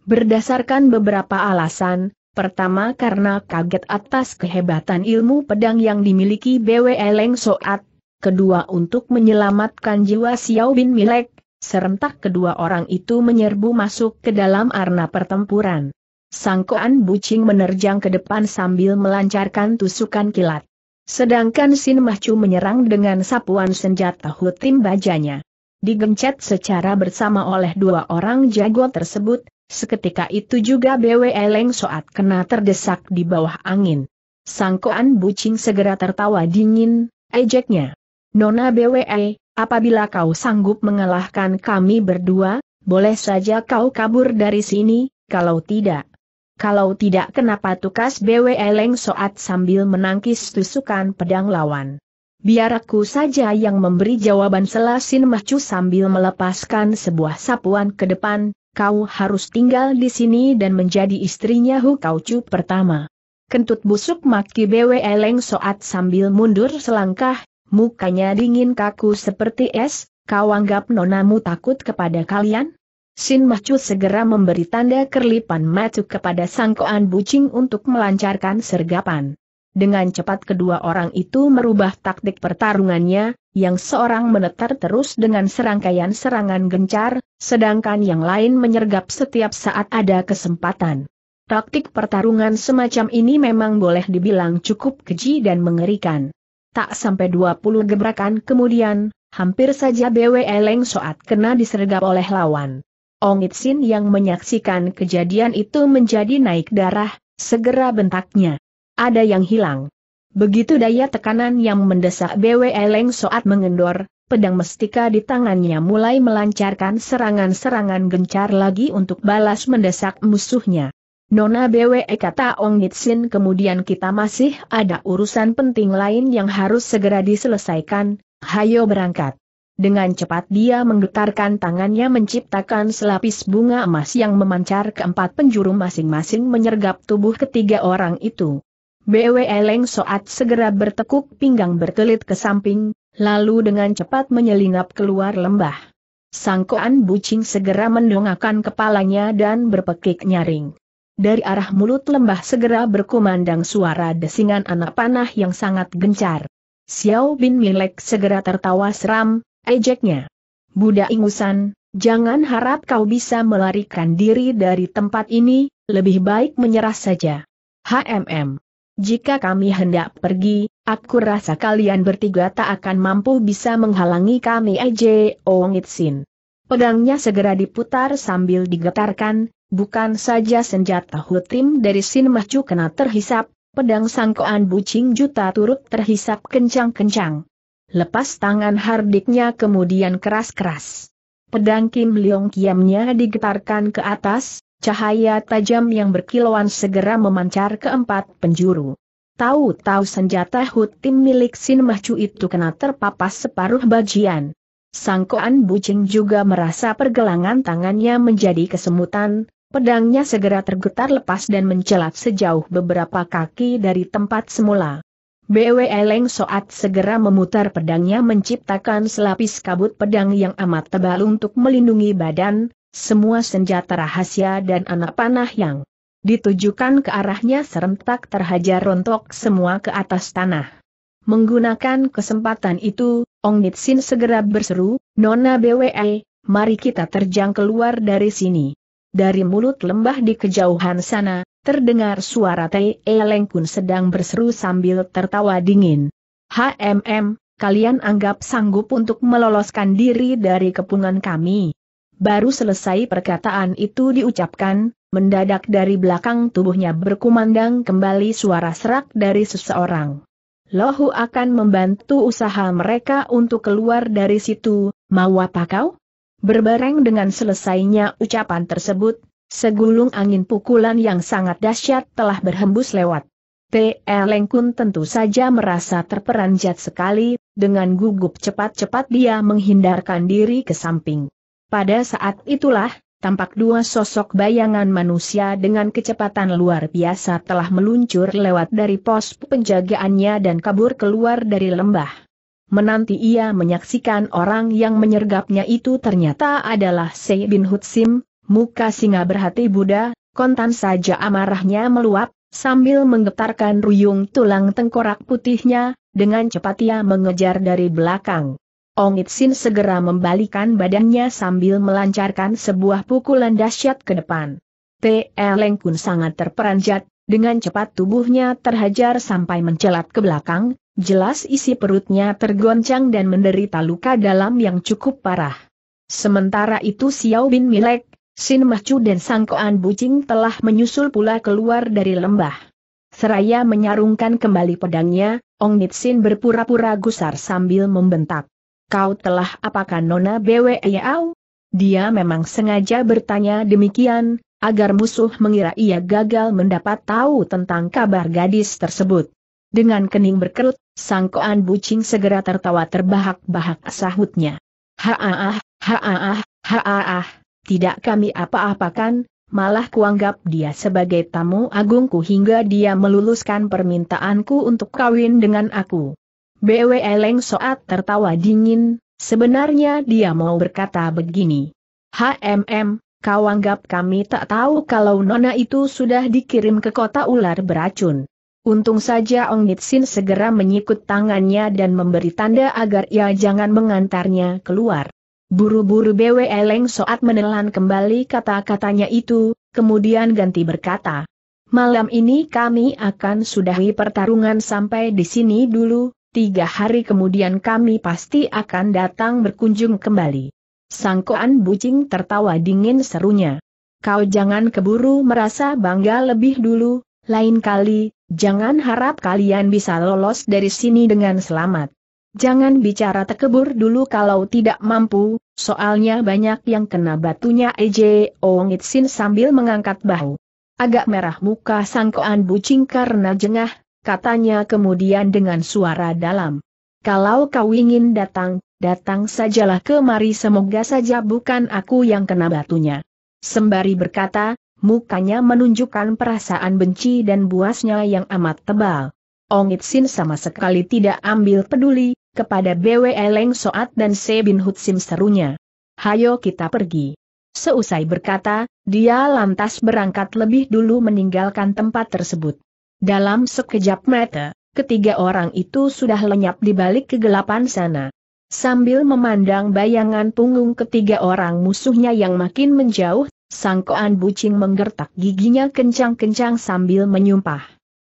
Berdasarkan beberapa alasan, pertama karena kaget atas kehebatan ilmu pedang yang dimiliki BW Leng Soat, kedua untuk menyelamatkan jiwa Xiao Bin Milek, serentak kedua orang itu menyerbu masuk ke dalam arena pertempuran. Sangkoan Bucing menerjang ke depan sambil melancarkan tusukan kilat. Sedangkan Sin Mahcu menyerang dengan sapuan senjata hutim bajanya. Digencet secara bersama oleh dua orang jago tersebut, Seketika itu juga BW Eleng Soat kena terdesak di bawah angin. Sangkoan Bucing segera tertawa dingin, ejeknya. Nona BWE, eh, apabila kau sanggup mengalahkan kami berdua, boleh saja kau kabur dari sini, kalau tidak. Kalau tidak kenapa tukas BWE Leng Soat sambil menangkis tusukan pedang lawan. Biar aku saja yang memberi jawaban selasin Mahcu sambil melepaskan sebuah sapuan ke depan, kau harus tinggal di sini dan menjadi istrinya Hu Kaucu pertama. Kentut busuk maki BWE Leng Soat sambil mundur selangkah, Mukanya dingin kaku seperti es, kau anggap nonamu takut kepada kalian? Sin Mahcu segera memberi tanda kerlipan matu kepada sangkoan bucing untuk melancarkan sergapan. Dengan cepat kedua orang itu merubah taktik pertarungannya, yang seorang menetar terus dengan serangkaian serangan gencar, sedangkan yang lain menyergap setiap saat ada kesempatan. Taktik pertarungan semacam ini memang boleh dibilang cukup keji dan mengerikan. Tak sampai 20 gebrakan kemudian, hampir saja BW Eleng Soat kena disergap oleh lawan. Ong Itsin yang menyaksikan kejadian itu menjadi naik darah, segera bentaknya. Ada yang hilang. Begitu daya tekanan yang mendesak BW Eleng Soat mengendor, pedang mestika di tangannya mulai melancarkan serangan-serangan gencar lagi untuk balas mendesak musuhnya. Nona BWE kata Ong Nitsin kemudian kita masih ada urusan penting lain yang harus segera diselesaikan, hayo berangkat. Dengan cepat dia menggetarkan tangannya menciptakan selapis bunga emas yang memancar ke empat penjuru masing-masing menyergap tubuh ketiga orang itu. BW Eleng Soat segera bertekuk pinggang berkelit ke samping, lalu dengan cepat menyelinap keluar lembah. Sangkoan bucing segera mendongakkan kepalanya dan berpekik nyaring dari arah mulut lembah segera berkumandang suara desingan anak panah yang sangat gencar. Xiao Bin Milek segera tertawa seram, ejeknya. Budak ingusan, jangan harap kau bisa melarikan diri dari tempat ini, lebih baik menyerah saja. HMM. Jika kami hendak pergi, aku rasa kalian bertiga tak akan mampu bisa menghalangi kami Ej Ong Itsin. Pedangnya segera diputar sambil digetarkan, Bukan saja senjata hutim dari Sin Mahcu kena terhisap, pedang sangkoan bucing juta turut terhisap kencang-kencang. Lepas tangan hardiknya kemudian keras-keras. Pedang Kim Leong Kiamnya digetarkan ke atas, cahaya tajam yang berkilauan segera memancar ke empat penjuru. Tahu-tahu senjata hutim milik Sin Mahcu itu kena terpapas separuh bagian. Sangkoan bucing juga merasa pergelangan tangannya menjadi kesemutan, Pedangnya segera tergetar lepas dan mencelat sejauh beberapa kaki dari tempat semula. BW Eleng Soat segera memutar pedangnya menciptakan selapis kabut pedang yang amat tebal untuk melindungi badan, semua senjata rahasia dan anak panah yang ditujukan ke arahnya serentak terhajar rontok semua ke atas tanah. Menggunakan kesempatan itu, Ong Nitsin segera berseru, Nona BWE, mari kita terjang keluar dari sini. Dari mulut lembah di kejauhan sana, terdengar suara Tei Eleng pun sedang berseru sambil tertawa dingin. HMM, kalian anggap sanggup untuk meloloskan diri dari kepungan kami. Baru selesai perkataan itu diucapkan, mendadak dari belakang tubuhnya berkumandang kembali suara serak dari seseorang. Lohu akan membantu usaha mereka untuk keluar dari situ, mau apa kau? Berbareng dengan selesainya ucapan tersebut, segulung angin pukulan yang sangat dahsyat telah berhembus lewat. T. Lengkun tentu saja merasa terperanjat sekali, dengan gugup cepat-cepat dia menghindarkan diri ke samping. Pada saat itulah, tampak dua sosok bayangan manusia dengan kecepatan luar biasa telah meluncur lewat dari pos penjagaannya dan kabur keluar dari lembah menanti ia menyaksikan orang yang menyergapnya itu ternyata adalah Sei bin Hutsim, muka singa berhati Buddha, kontan saja amarahnya meluap, sambil menggetarkan ruyung tulang tengkorak putihnya, dengan cepat ia mengejar dari belakang. Ong Itsin segera membalikan badannya sambil melancarkan sebuah pukulan dahsyat ke depan. T Eleng pun sangat terperanjat, dengan cepat tubuhnya terhajar sampai mencelat ke belakang, Jelas isi perutnya tergoncang dan menderita luka dalam yang cukup parah. Sementara itu Xiao Bin Milek, Sin Mahcu dan Sangkoan Bucing telah menyusul pula keluar dari lembah. Seraya menyarungkan kembali pedangnya, Ong Nitsin berpura-pura gusar sambil membentak. Kau telah apakah Nona Bweau? Dia memang sengaja bertanya demikian, agar musuh mengira ia gagal mendapat tahu tentang kabar gadis tersebut. Dengan kening berkerut, Sangkoan bucing segera tertawa terbahak-bahak sahutnya. Haaah, haaah, haaah, tidak kami apa-apakan, malah kuanggap dia sebagai tamu agungku hingga dia meluluskan permintaanku untuk kawin dengan aku. Bwe Leng Soat tertawa dingin, sebenarnya dia mau berkata begini. HMM, kau anggap kami tak tahu kalau Nona itu sudah dikirim ke kota ular beracun. Untung saja Ong Nitsin segera menyikut tangannya dan memberi tanda agar ia jangan mengantarnya keluar. Buru-buru BW Eleng Soat menelan kembali kata-katanya itu, kemudian ganti berkata. Malam ini kami akan sudahi pertarungan sampai di sini dulu, tiga hari kemudian kami pasti akan datang berkunjung kembali. Sangkoan bucing tertawa dingin serunya. Kau jangan keburu merasa bangga lebih dulu, lain kali, jangan harap kalian bisa lolos dari sini dengan selamat. Jangan bicara tekebur dulu kalau tidak mampu, soalnya banyak yang kena batunya EJ Ong Itsin sambil mengangkat bahu. Agak merah muka sangkoan bucing karena jengah, katanya kemudian dengan suara dalam. Kalau kau ingin datang, datang sajalah kemari semoga saja bukan aku yang kena batunya. Sembari berkata, Mukanya menunjukkan perasaan benci dan buasnya yang amat tebal. Ong Itsin sama sekali tidak ambil peduli, kepada BW Eleng Soat dan Sebin Hutsim serunya. Hayo kita pergi. Seusai berkata, dia lantas berangkat lebih dulu meninggalkan tempat tersebut. Dalam sekejap mata, ketiga orang itu sudah lenyap di balik kegelapan sana. Sambil memandang bayangan punggung ketiga orang musuhnya yang makin menjauh, Sangkoan bucing menggertak giginya kencang-kencang sambil menyumpah.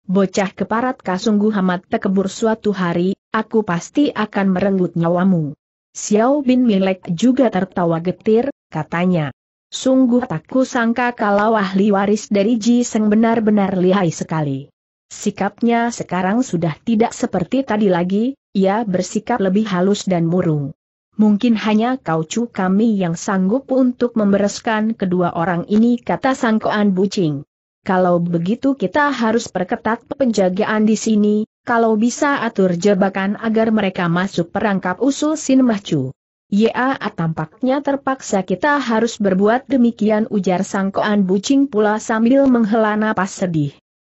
Bocah keparat kasungguh amat pekebur suatu hari, aku pasti akan merenggut nyawamu. Xiao Bin Milek juga tertawa getir, katanya. Sungguh tak kusangka kalau ahli waris dari Ji Seng benar-benar lihai sekali. Sikapnya sekarang sudah tidak seperti tadi lagi, ia bersikap lebih halus dan murung. Mungkin hanya kau cu kami yang sanggup untuk membereskan kedua orang ini kata sangkoan bucing. Kalau begitu kita harus perketat penjagaan di sini, kalau bisa atur jebakan agar mereka masuk perangkap usul Sin Mahcu. Ya, tampaknya terpaksa kita harus berbuat demikian ujar sangkoan bucing pula sambil menghela napas sedih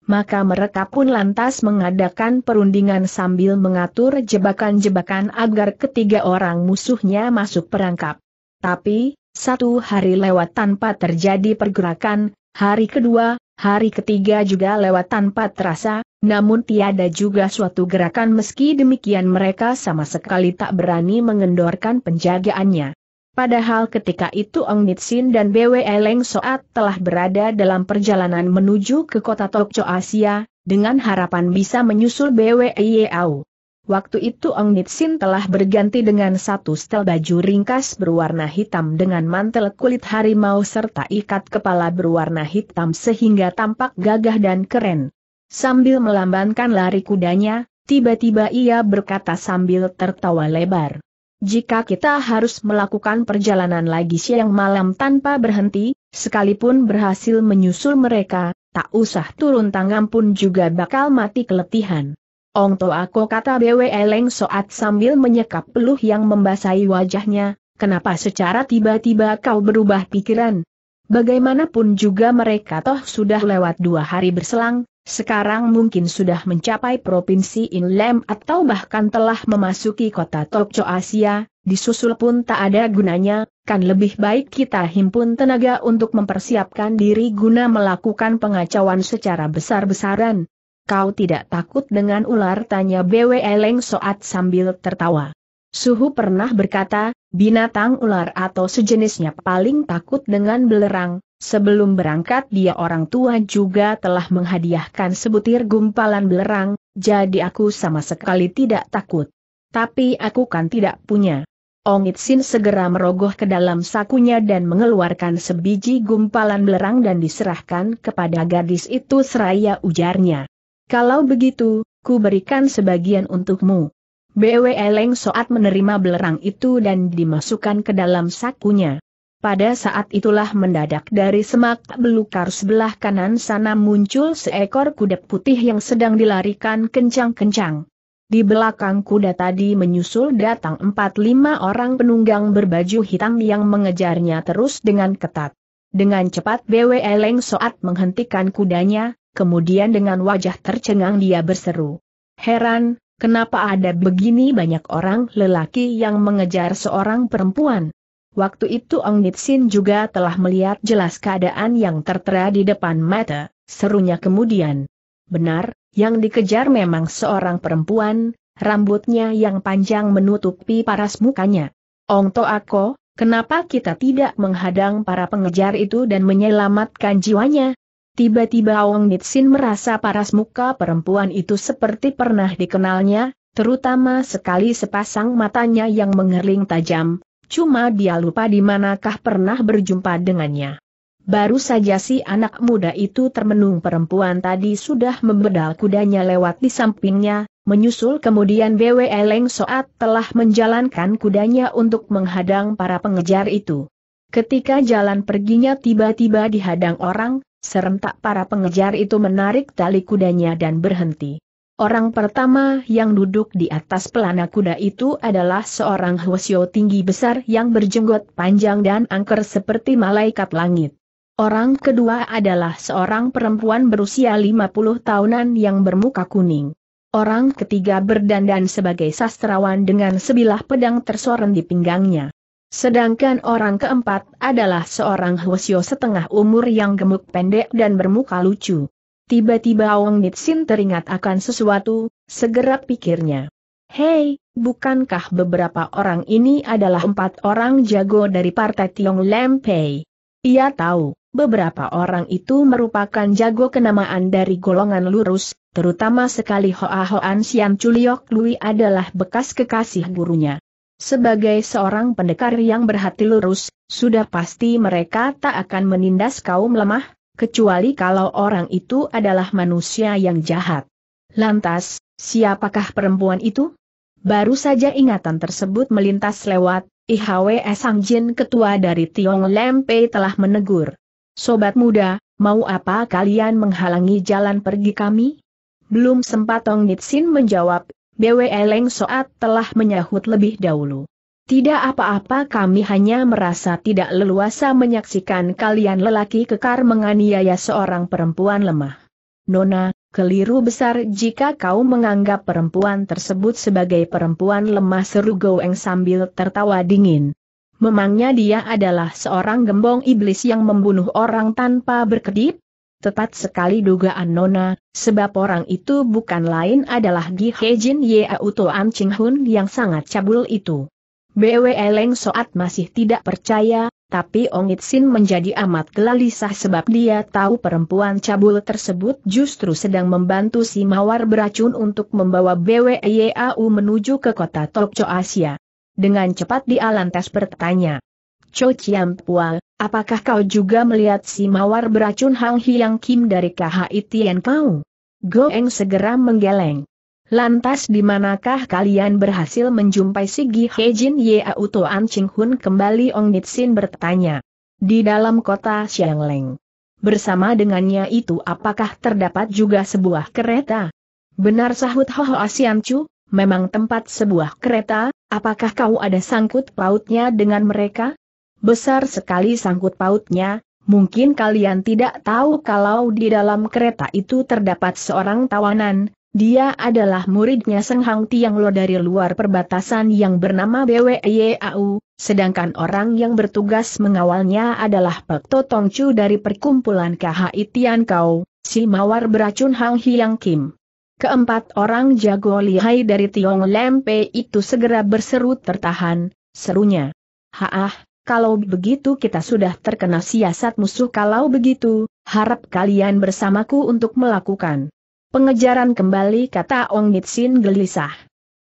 maka mereka pun lantas mengadakan perundingan sambil mengatur jebakan-jebakan agar ketiga orang musuhnya masuk perangkap. Tapi, satu hari lewat tanpa terjadi pergerakan, hari kedua, hari ketiga juga lewat tanpa terasa, namun tiada juga suatu gerakan meski demikian mereka sama sekali tak berani mengendorkan penjagaannya. Padahal ketika itu Ong Nitsin dan BW Leng Soat telah berada dalam perjalanan menuju ke kota Tokco Asia, dengan harapan bisa menyusul BW Yeau. Waktu itu Ong Nitsin telah berganti dengan satu setel baju ringkas berwarna hitam dengan mantel kulit harimau serta ikat kepala berwarna hitam sehingga tampak gagah dan keren. Sambil melambangkan lari kudanya, tiba-tiba ia berkata sambil tertawa lebar. Jika kita harus melakukan perjalanan lagi siang malam tanpa berhenti, sekalipun berhasil menyusul mereka, tak usah turun tangan pun juga bakal mati keletihan. Ong to aku kata Bw Leng Soat sambil menyekap peluh yang membasahi wajahnya, kenapa secara tiba-tiba kau berubah pikiran? Bagaimanapun juga mereka toh sudah lewat dua hari berselang, sekarang mungkin sudah mencapai provinsi Inlem atau bahkan telah memasuki kota Tokcho Asia, disusul pun tak ada gunanya, kan lebih baik kita himpun tenaga untuk mempersiapkan diri guna melakukan pengacauan secara besar-besaran. Kau tidak takut dengan ular tanya BW Eleng Soat sambil tertawa. Suhu pernah berkata, Binatang ular atau sejenisnya paling takut dengan belerang, sebelum berangkat dia orang tua juga telah menghadiahkan sebutir gumpalan belerang, jadi aku sama sekali tidak takut. Tapi aku kan tidak punya. Ong Itsin segera merogoh ke dalam sakunya dan mengeluarkan sebiji gumpalan belerang dan diserahkan kepada gadis itu seraya ujarnya. Kalau begitu, ku berikan sebagian untukmu. BW Eleng Soat menerima belerang itu dan dimasukkan ke dalam sakunya. Pada saat itulah mendadak dari semak belukar sebelah kanan sana muncul seekor kuda putih yang sedang dilarikan kencang-kencang. Di belakang kuda tadi menyusul datang empat lima orang penunggang berbaju hitam yang mengejarnya terus dengan ketat. Dengan cepat BW Eleng Soat menghentikan kudanya, kemudian dengan wajah tercengang dia berseru. Heran, Kenapa ada begini banyak orang lelaki yang mengejar seorang perempuan? Waktu itu Ong Nitsin juga telah melihat jelas keadaan yang tertera di depan mata, serunya kemudian. Benar, yang dikejar memang seorang perempuan, rambutnya yang panjang menutupi paras mukanya. Ong To Ako, kenapa kita tidak menghadang para pengejar itu dan menyelamatkan jiwanya? Tiba-tiba Wang Nitsin merasa paras muka perempuan itu seperti pernah dikenalnya, terutama sekali sepasang matanya yang mengerling tajam, cuma dia lupa di manakah pernah berjumpa dengannya. Baru saja si anak muda itu termenung perempuan tadi sudah membedal kudanya lewat di sampingnya, menyusul kemudian Bwe Leng Soat telah menjalankan kudanya untuk menghadang para pengejar itu. Ketika jalan perginya tiba-tiba dihadang orang, Serentak para pengejar itu menarik tali kudanya dan berhenti. Orang pertama yang duduk di atas pelana kuda itu adalah seorang Hwasyo tinggi besar yang berjenggot panjang dan angker seperti malaikat langit. Orang kedua adalah seorang perempuan berusia 50 tahunan yang bermuka kuning. Orang ketiga berdandan sebagai sastrawan dengan sebilah pedang tersorong di pinggangnya. Sedangkan orang keempat adalah seorang Hwasyo setengah umur yang gemuk pendek dan bermuka lucu. Tiba-tiba Wang Nitsin teringat akan sesuatu, segera pikirnya. Hei, bukankah beberapa orang ini adalah empat orang jago dari partai Tiong Lempei? Ia tahu, beberapa orang itu merupakan jago kenamaan dari golongan lurus, terutama sekali Hoa Hoan Sian Chuliok Lui adalah bekas kekasih gurunya. Sebagai seorang pendekar yang berhati lurus, sudah pasti mereka tak akan menindas kaum lemah, kecuali kalau orang itu adalah manusia yang jahat. Lantas, siapakah perempuan itu? Baru saja ingatan tersebut melintas lewat, Ihwe Sang Jin ketua dari Tiong Lempe telah menegur. Sobat muda, mau apa kalian menghalangi jalan pergi kami? Belum sempat Tong Nitsin menjawab, BW Eleng Soat telah menyahut lebih dahulu. Tidak apa-apa kami hanya merasa tidak leluasa menyaksikan kalian lelaki kekar menganiaya seorang perempuan lemah. Nona, keliru besar jika kau menganggap perempuan tersebut sebagai perempuan lemah seru Goeng sambil tertawa dingin. Memangnya dia adalah seorang gembong iblis yang membunuh orang tanpa berkedip? Tepat sekali dugaan Nona, sebab orang itu bukan lain adalah Gi Hejin Yau Am Ching Hun yang sangat cabul itu. BW Leng Soat masih tidak percaya, tapi Ong Sin menjadi amat gelisah sebab dia tahu perempuan cabul tersebut justru sedang membantu si mawar beracun untuk membawa BW U menuju ke kota Tokcho Asia. Dengan cepat dia lantas bertanya. Cho Chiam Pua, Apakah kau juga melihat si mawar beracun Hang Hyang Kim dari KHITN Kau? Goeng segera menggeleng. Lantas di manakah kalian berhasil menjumpai si Gi Ye Yau Toan Ching Hun kembali Ong Nitsin bertanya. Di dalam kota Leng. Bersama dengannya itu apakah terdapat juga sebuah kereta? Benar sahut Ho Asian Chu, memang tempat sebuah kereta, apakah kau ada sangkut pautnya dengan mereka? Besar sekali sangkut pautnya, mungkin kalian tidak tahu kalau di dalam kereta itu terdapat seorang tawanan, dia adalah muridnya Seng Hang Tiang Lo dari luar perbatasan yang bernama BWYAU, sedangkan orang yang bertugas mengawalnya adalah Pek To dari perkumpulan KHI Tian Kau, si mawar beracun Hang Hiang Kim. Keempat orang jago lihai dari Tiong Lempe itu segera berseru tertahan, serunya. Haah, kalau begitu kita sudah terkena siasat musuh kalau begitu, harap kalian bersamaku untuk melakukan pengejaran kembali kata Ong Nitsin gelisah.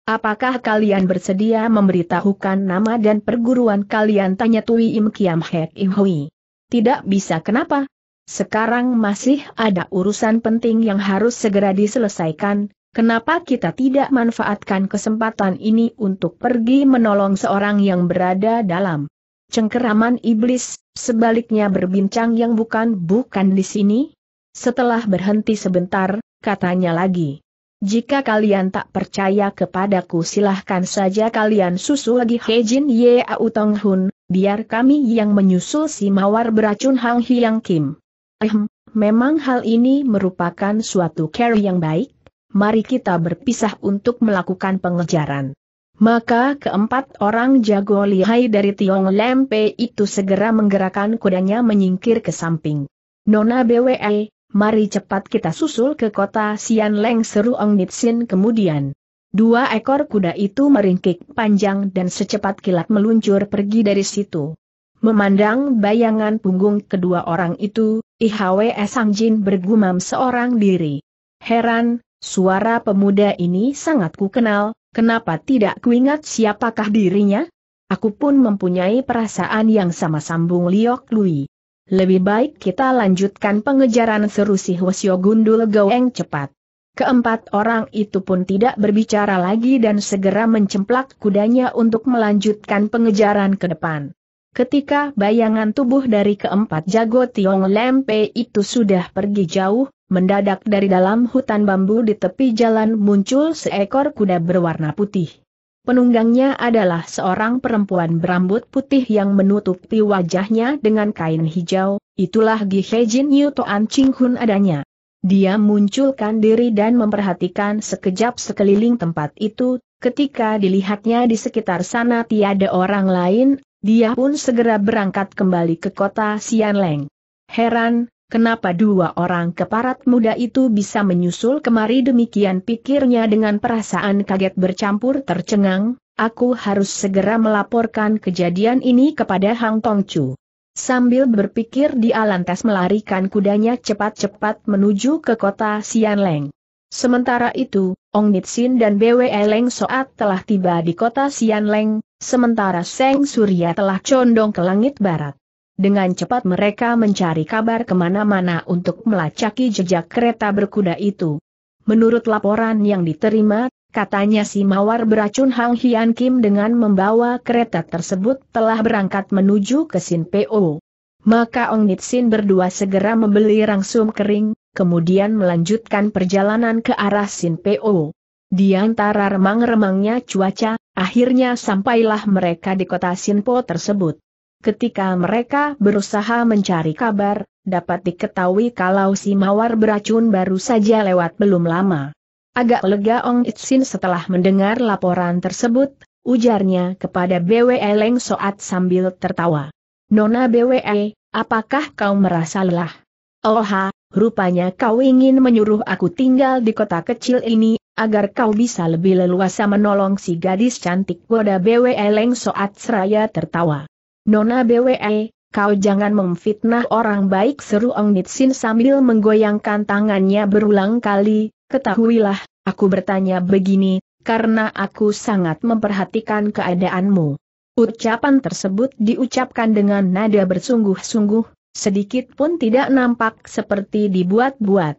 Apakah kalian bersedia memberitahukan nama dan perguruan kalian tanya Tui Im Kiam Hek Im Hui. Tidak bisa kenapa? Sekarang masih ada urusan penting yang harus segera diselesaikan, Kenapa kita tidak manfaatkan kesempatan ini untuk pergi menolong seorang yang berada dalam cengkeraman iblis, sebaliknya berbincang yang bukan-bukan di sini? Setelah berhenti sebentar, katanya lagi. Jika kalian tak percaya kepadaku silahkan saja kalian susul lagi Hejin Ye Tong Hun, biar kami yang menyusul si mawar beracun Hang Hyang Kim. Ehm, memang hal ini merupakan suatu care yang baik, mari kita berpisah untuk melakukan pengejaran. Maka keempat orang jago lihai dari Tiong Lempe itu segera menggerakkan kudanya menyingkir ke samping. Nona BWE, mari cepat kita susul ke kota Sian Leng seru Ong Nitsin kemudian. Dua ekor kuda itu meringkik panjang dan secepat kilat meluncur pergi dari situ. Memandang bayangan punggung kedua orang itu, Ihwe Sang Jin bergumam seorang diri. Heran, suara pemuda ini sangat kukenal, Kenapa tidak kuingat siapakah dirinya? Aku pun mempunyai perasaan yang sama sambung Liok Lui. Lebih baik kita lanjutkan pengejaran seru si Hwasyo Gundul Goeng cepat. Keempat orang itu pun tidak berbicara lagi dan segera mencemplak kudanya untuk melanjutkan pengejaran ke depan. Ketika bayangan tubuh dari keempat jago Tiong Lempe itu sudah pergi jauh, mendadak dari dalam hutan bambu di tepi jalan muncul seekor kuda berwarna putih. Penunggangnya adalah seorang perempuan berambut putih yang menutupi wajahnya dengan kain hijau, itulah Gihejin Yu Toan Ching Hun adanya. Dia munculkan diri dan memperhatikan sekejap sekeliling tempat itu, ketika dilihatnya di sekitar sana tiada orang lain, dia pun segera berangkat kembali ke kota Sianleng. Heran, kenapa dua orang keparat muda itu bisa menyusul kemari demikian pikirnya dengan perasaan kaget bercampur tercengang, aku harus segera melaporkan kejadian ini kepada Hang Tong Chu. Sambil berpikir Di lantas melarikan kudanya cepat-cepat menuju ke kota Sianleng. Sementara itu, Ong Nitsin dan Bwe Leng Soat telah tiba di kota Sianleng, sementara Seng Surya telah condong ke langit barat. Dengan cepat mereka mencari kabar kemana-mana untuk melacaki jejak kereta berkuda itu. Menurut laporan yang diterima, katanya si mawar beracun Hang Hian Kim dengan membawa kereta tersebut telah berangkat menuju ke Sin Po. Maka Ong Sin berdua segera membeli rangsum kering, kemudian melanjutkan perjalanan ke arah Sin Po. Di antara remang-remangnya cuaca, akhirnya sampailah mereka di kota Sinpo tersebut. Ketika mereka berusaha mencari kabar, dapat diketahui kalau si mawar beracun baru saja lewat belum lama. Agak lega Ong Itsin setelah mendengar laporan tersebut, ujarnya kepada BWE Leng Soat sambil tertawa. Nona BWE, apakah kau merasa lelah? Oha, rupanya kau ingin menyuruh aku tinggal di kota kecil ini, agar kau bisa lebih leluasa menolong si gadis cantik goda BWE Leng Soat Seraya tertawa. Nona BWE, kau jangan memfitnah orang baik seru Ong Nitsin sambil menggoyangkan tangannya berulang kali, ketahuilah, aku bertanya begini, karena aku sangat memperhatikan keadaanmu. Ucapan tersebut diucapkan dengan nada bersungguh-sungguh, sedikit pun tidak nampak seperti dibuat-buat.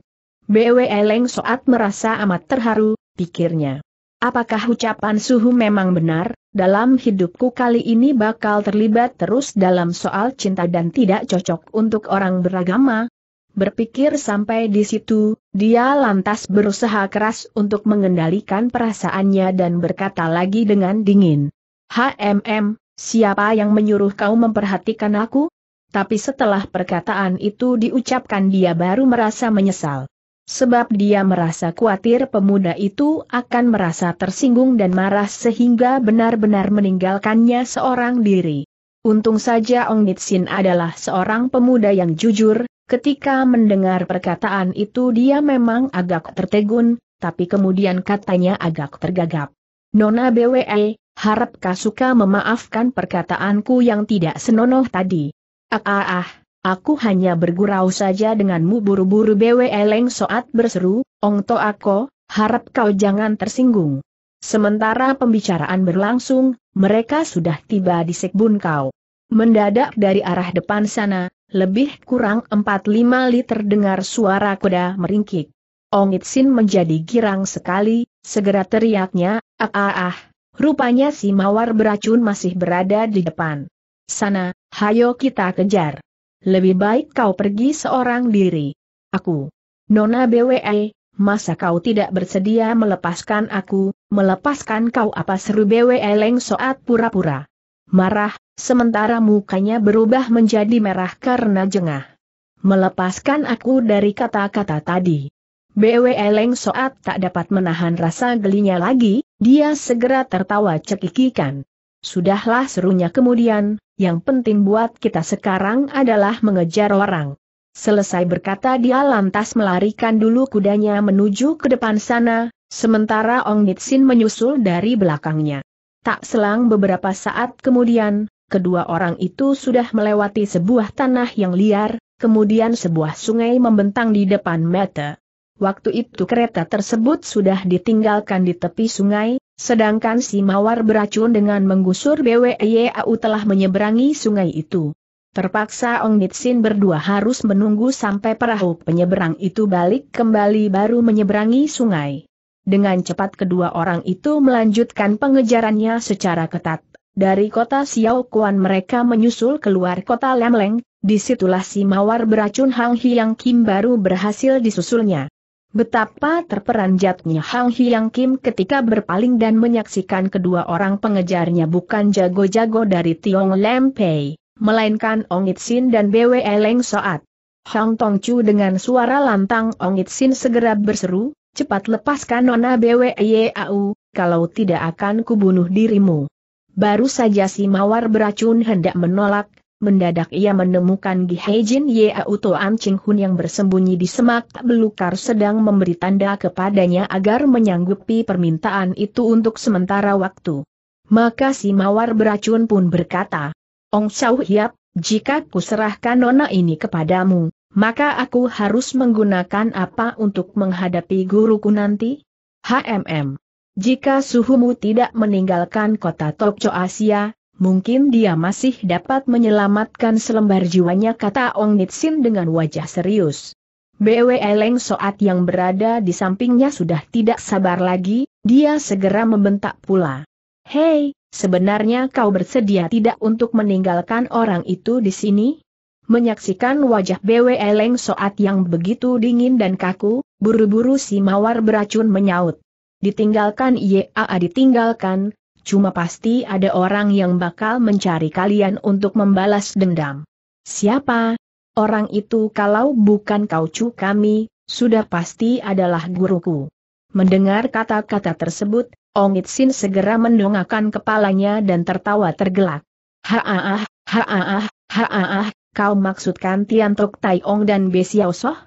BW Leng Soat merasa amat terharu, pikirnya. Apakah ucapan Suhu memang benar, dalam hidupku kali ini bakal terlibat terus dalam soal cinta dan tidak cocok untuk orang beragama? Berpikir sampai di situ, dia lantas berusaha keras untuk mengendalikan perasaannya dan berkata lagi dengan dingin. HMM, siapa yang menyuruh kau memperhatikan aku? Tapi setelah perkataan itu diucapkan dia baru merasa menyesal sebab dia merasa khawatir pemuda itu akan merasa tersinggung dan marah sehingga benar-benar meninggalkannya seorang diri. Untung saja Ong Nitsin adalah seorang pemuda yang jujur, ketika mendengar perkataan itu dia memang agak tertegun, tapi kemudian katanya agak tergagap. Nona BWE, harap Kasuka memaafkan perkataanku yang tidak senonoh tadi. Ah ah ah, Aku hanya bergurau saja denganmu buru-buru BW Eleng Soat berseru, Ong To Ako, harap kau jangan tersinggung. Sementara pembicaraan berlangsung, mereka sudah tiba di Sekbun Kau. Mendadak dari arah depan sana, lebih kurang 4-5 li terdengar suara kuda meringkik. Ong Itsin menjadi girang sekali, segera teriaknya, ah ah ah, rupanya si mawar beracun masih berada di depan. Sana, hayo kita kejar lebih baik kau pergi seorang diri. Aku, Nona BWE, eh, masa kau tidak bersedia melepaskan aku, melepaskan kau apa seru BWE eh, Leng Soat pura-pura. Marah, sementara mukanya berubah menjadi merah karena jengah. Melepaskan aku dari kata-kata tadi. BWE eh, Leng Soat tak dapat menahan rasa gelinya lagi, dia segera tertawa cekikikan. Sudahlah serunya kemudian, yang penting buat kita sekarang adalah mengejar orang. Selesai berkata dia lantas melarikan dulu kudanya menuju ke depan sana, sementara Ong Nitsin menyusul dari belakangnya. Tak selang beberapa saat kemudian, kedua orang itu sudah melewati sebuah tanah yang liar, kemudian sebuah sungai membentang di depan mata. Waktu itu kereta tersebut sudah ditinggalkan di tepi sungai, Sedangkan si mawar beracun dengan menggusur BWYAU telah menyeberangi sungai itu. Terpaksa Ong Nitsin berdua harus menunggu sampai perahu penyeberang itu balik kembali baru menyeberangi sungai. Dengan cepat kedua orang itu melanjutkan pengejarannya secara ketat. Dari kota Xiao Kuan mereka menyusul keluar kota Lemleng, disitulah si mawar beracun Hang Hyang Kim baru berhasil disusulnya. Betapa terperanjatnya Hang Hyang Kim ketika berpaling dan menyaksikan kedua orang pengejarnya bukan jago-jago dari Tiong Pei, melainkan Ong It Sin dan Bwe Leng Soat. Hang Tong Chu dengan suara lantang Ong It Sin segera berseru, cepat lepaskan Nona Bwe Yeau, kalau tidak akan kubunuh dirimu. Baru saja si mawar beracun hendak menolak, mendadak ia menemukan Gihejin Yau Toan Ching Hun yang bersembunyi di semak belukar sedang memberi tanda kepadanya agar menyanggupi permintaan itu untuk sementara waktu. Maka si mawar beracun pun berkata, Ong Xiao Hiap, jika kuserahkan nona ini kepadamu, maka aku harus menggunakan apa untuk menghadapi guruku nanti? HMM. Jika suhumu tidak meninggalkan kota Tokcho Asia, Mungkin dia masih dapat menyelamatkan selembar jiwanya kata Ong Nitsin dengan wajah serius. Bwe Leng Soat yang berada di sampingnya sudah tidak sabar lagi, dia segera membentak pula. Hei, sebenarnya kau bersedia tidak untuk meninggalkan orang itu di sini? Menyaksikan wajah Bwe Leng Soat yang begitu dingin dan kaku, buru-buru si mawar beracun menyaut. Ditinggalkan iya ditinggalkan, Cuma pasti ada orang yang bakal mencari kalian untuk membalas dendam. Siapa? Orang itu kalau bukan kau cu kami, sudah pasti adalah guruku. Mendengar kata-kata tersebut, Ong Itsin segera mendongakkan kepalanya dan tertawa tergelak. Haah, haah, haah. kau maksudkan Tian Tok Tai Ong dan Besiao Soh?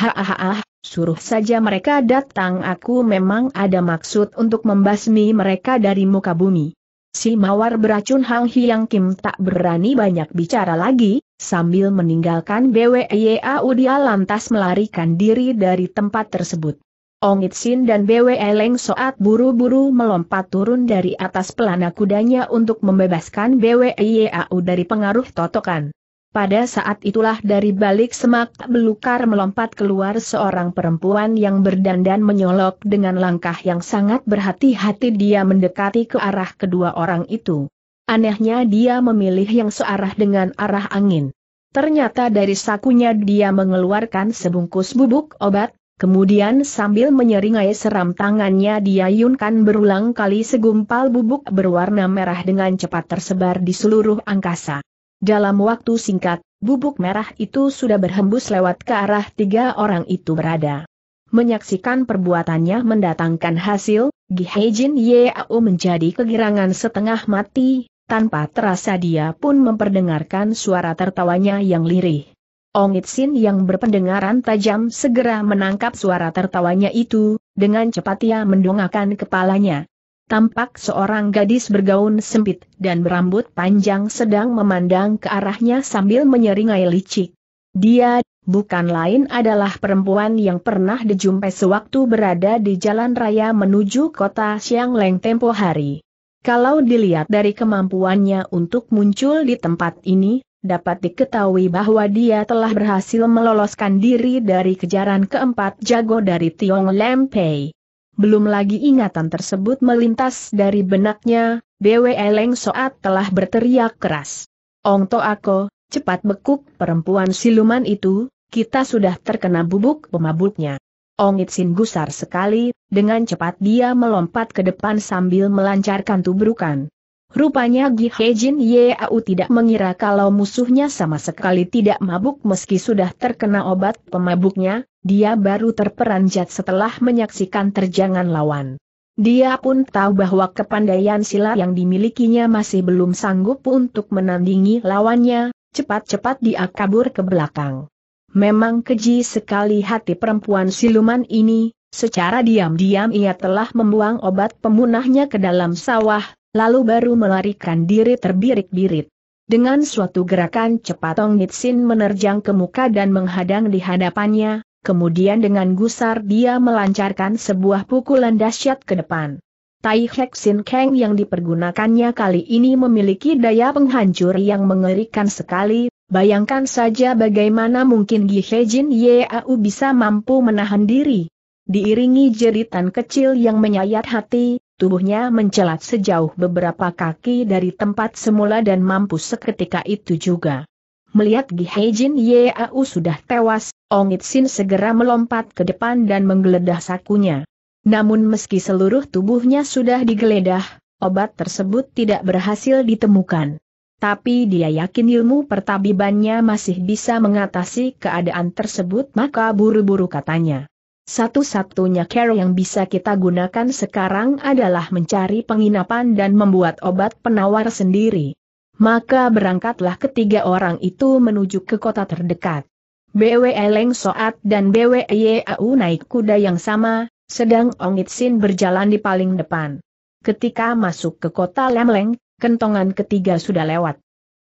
haah. Suruh saja mereka datang aku memang ada maksud untuk membasmi mereka dari muka bumi. Si mawar beracun Hang Hyang Kim tak berani banyak bicara lagi, sambil meninggalkan BWEAU dia lantas melarikan diri dari tempat tersebut. Ong Itsin dan BW e Leng Soat buru-buru melompat turun dari atas pelana kudanya untuk membebaskan BWIAU e dari pengaruh totokan. Pada saat itulah dari balik semak belukar melompat keluar seorang perempuan yang berdandan menyolok dengan langkah yang sangat berhati-hati dia mendekati ke arah kedua orang itu. Anehnya dia memilih yang searah dengan arah angin. Ternyata dari sakunya dia mengeluarkan sebungkus bubuk obat, kemudian sambil menyeringai seram tangannya dia yunkan berulang kali segumpal bubuk berwarna merah dengan cepat tersebar di seluruh angkasa. Dalam waktu singkat, bubuk merah itu sudah berhembus lewat ke arah tiga orang itu berada. Menyaksikan perbuatannya mendatangkan hasil, Gihejin Yeo menjadi kegirangan setengah mati, tanpa terasa dia pun memperdengarkan suara tertawanya yang lirih. Ong Itsin yang berpendengaran tajam segera menangkap suara tertawanya itu, dengan cepat ia mendongakkan kepalanya tampak seorang gadis bergaun sempit dan berambut panjang sedang memandang ke arahnya sambil menyeringai licik. Dia, bukan lain adalah perempuan yang pernah dijumpai sewaktu berada di jalan raya menuju kota Siang Leng tempo hari. Kalau dilihat dari kemampuannya untuk muncul di tempat ini, dapat diketahui bahwa dia telah berhasil meloloskan diri dari kejaran keempat jago dari Tiong Lempei. Belum lagi ingatan tersebut melintas dari benaknya, Bwe Leng Soat telah berteriak keras. Ong To Ako, cepat bekuk perempuan siluman itu, kita sudah terkena bubuk pemabuknya. Ong Itsin gusar sekali, dengan cepat dia melompat ke depan sambil melancarkan tubrukan. Rupanya Gi Hejin Yeau tidak mengira kalau musuhnya sama sekali tidak mabuk meski sudah terkena obat pemabuknya, dia baru terperanjat setelah menyaksikan terjangan lawan. Dia pun tahu bahwa kepandaian sila yang dimilikinya masih belum sanggup untuk menandingi lawannya, cepat-cepat dia kabur ke belakang. Memang keji sekali hati perempuan siluman ini, secara diam-diam ia telah membuang obat pemunahnya ke dalam sawah, lalu baru melarikan diri terbirik birit Dengan suatu gerakan cepat Ong Nitsin menerjang ke muka dan menghadang di hadapannya, kemudian dengan gusar dia melancarkan sebuah pukulan dahsyat ke depan. Tai Hek Sin Kang yang dipergunakannya kali ini memiliki daya penghancur yang mengerikan sekali, bayangkan saja bagaimana mungkin Gi Ye Yeau bisa mampu menahan diri. Diiringi jeritan kecil yang menyayat hati, Tubuhnya mencelat sejauh beberapa kaki dari tempat semula dan mampu seketika itu juga. Melihat Gihejin Yau sudah tewas, Ong Itsin segera melompat ke depan dan menggeledah sakunya. Namun meski seluruh tubuhnya sudah digeledah, obat tersebut tidak berhasil ditemukan. Tapi dia yakin ilmu pertabibannya masih bisa mengatasi keadaan tersebut maka buru-buru katanya. Satu-satunya cara yang bisa kita gunakan sekarang adalah mencari penginapan dan membuat obat penawar sendiri maka berangkatlah ketiga orang itu menuju ke kota terdekat. BW Leng Soat dan BW Yeau naik kuda yang sama, sedang Ongit Sin berjalan di paling depan. Ketika masuk ke kota Lemleng, kentongan ketiga sudah lewat.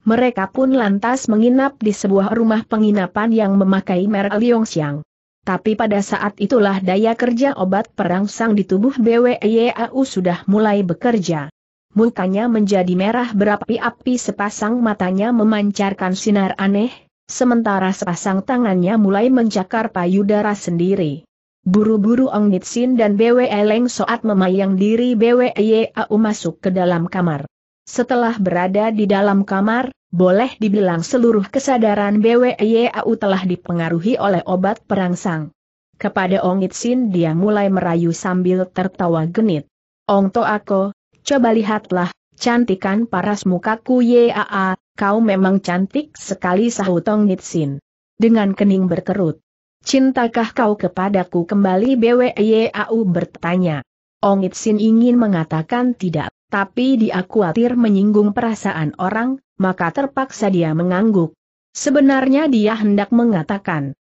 Mereka pun lantas menginap di sebuah rumah penginapan yang memakai merek Xiang. Tapi pada saat itulah daya kerja obat perangsang di tubuh Yau sudah mulai bekerja mukanya menjadi merah berapi-api sepasang matanya memancarkan sinar aneh, sementara sepasang tangannya mulai mencakar payudara sendiri. Buru-buru Ong Nitsin dan BW Eleng Soat memayang diri BW Yau masuk ke dalam kamar. Setelah berada di dalam kamar, boleh dibilang seluruh kesadaran BW Yau telah dipengaruhi oleh obat perangsang. Kepada Ong Nitsin dia mulai merayu sambil tertawa genit. Ong Toako, Coba lihatlah, cantikan paras mukaku yaa, kau memang cantik sekali sahutong Nitsin. Dengan kening berkerut. Cintakah kau kepadaku kembali BWYAU bertanya. Ong Nitsin ingin mengatakan tidak, tapi dia khawatir menyinggung perasaan orang, maka terpaksa dia mengangguk. Sebenarnya dia hendak mengatakan,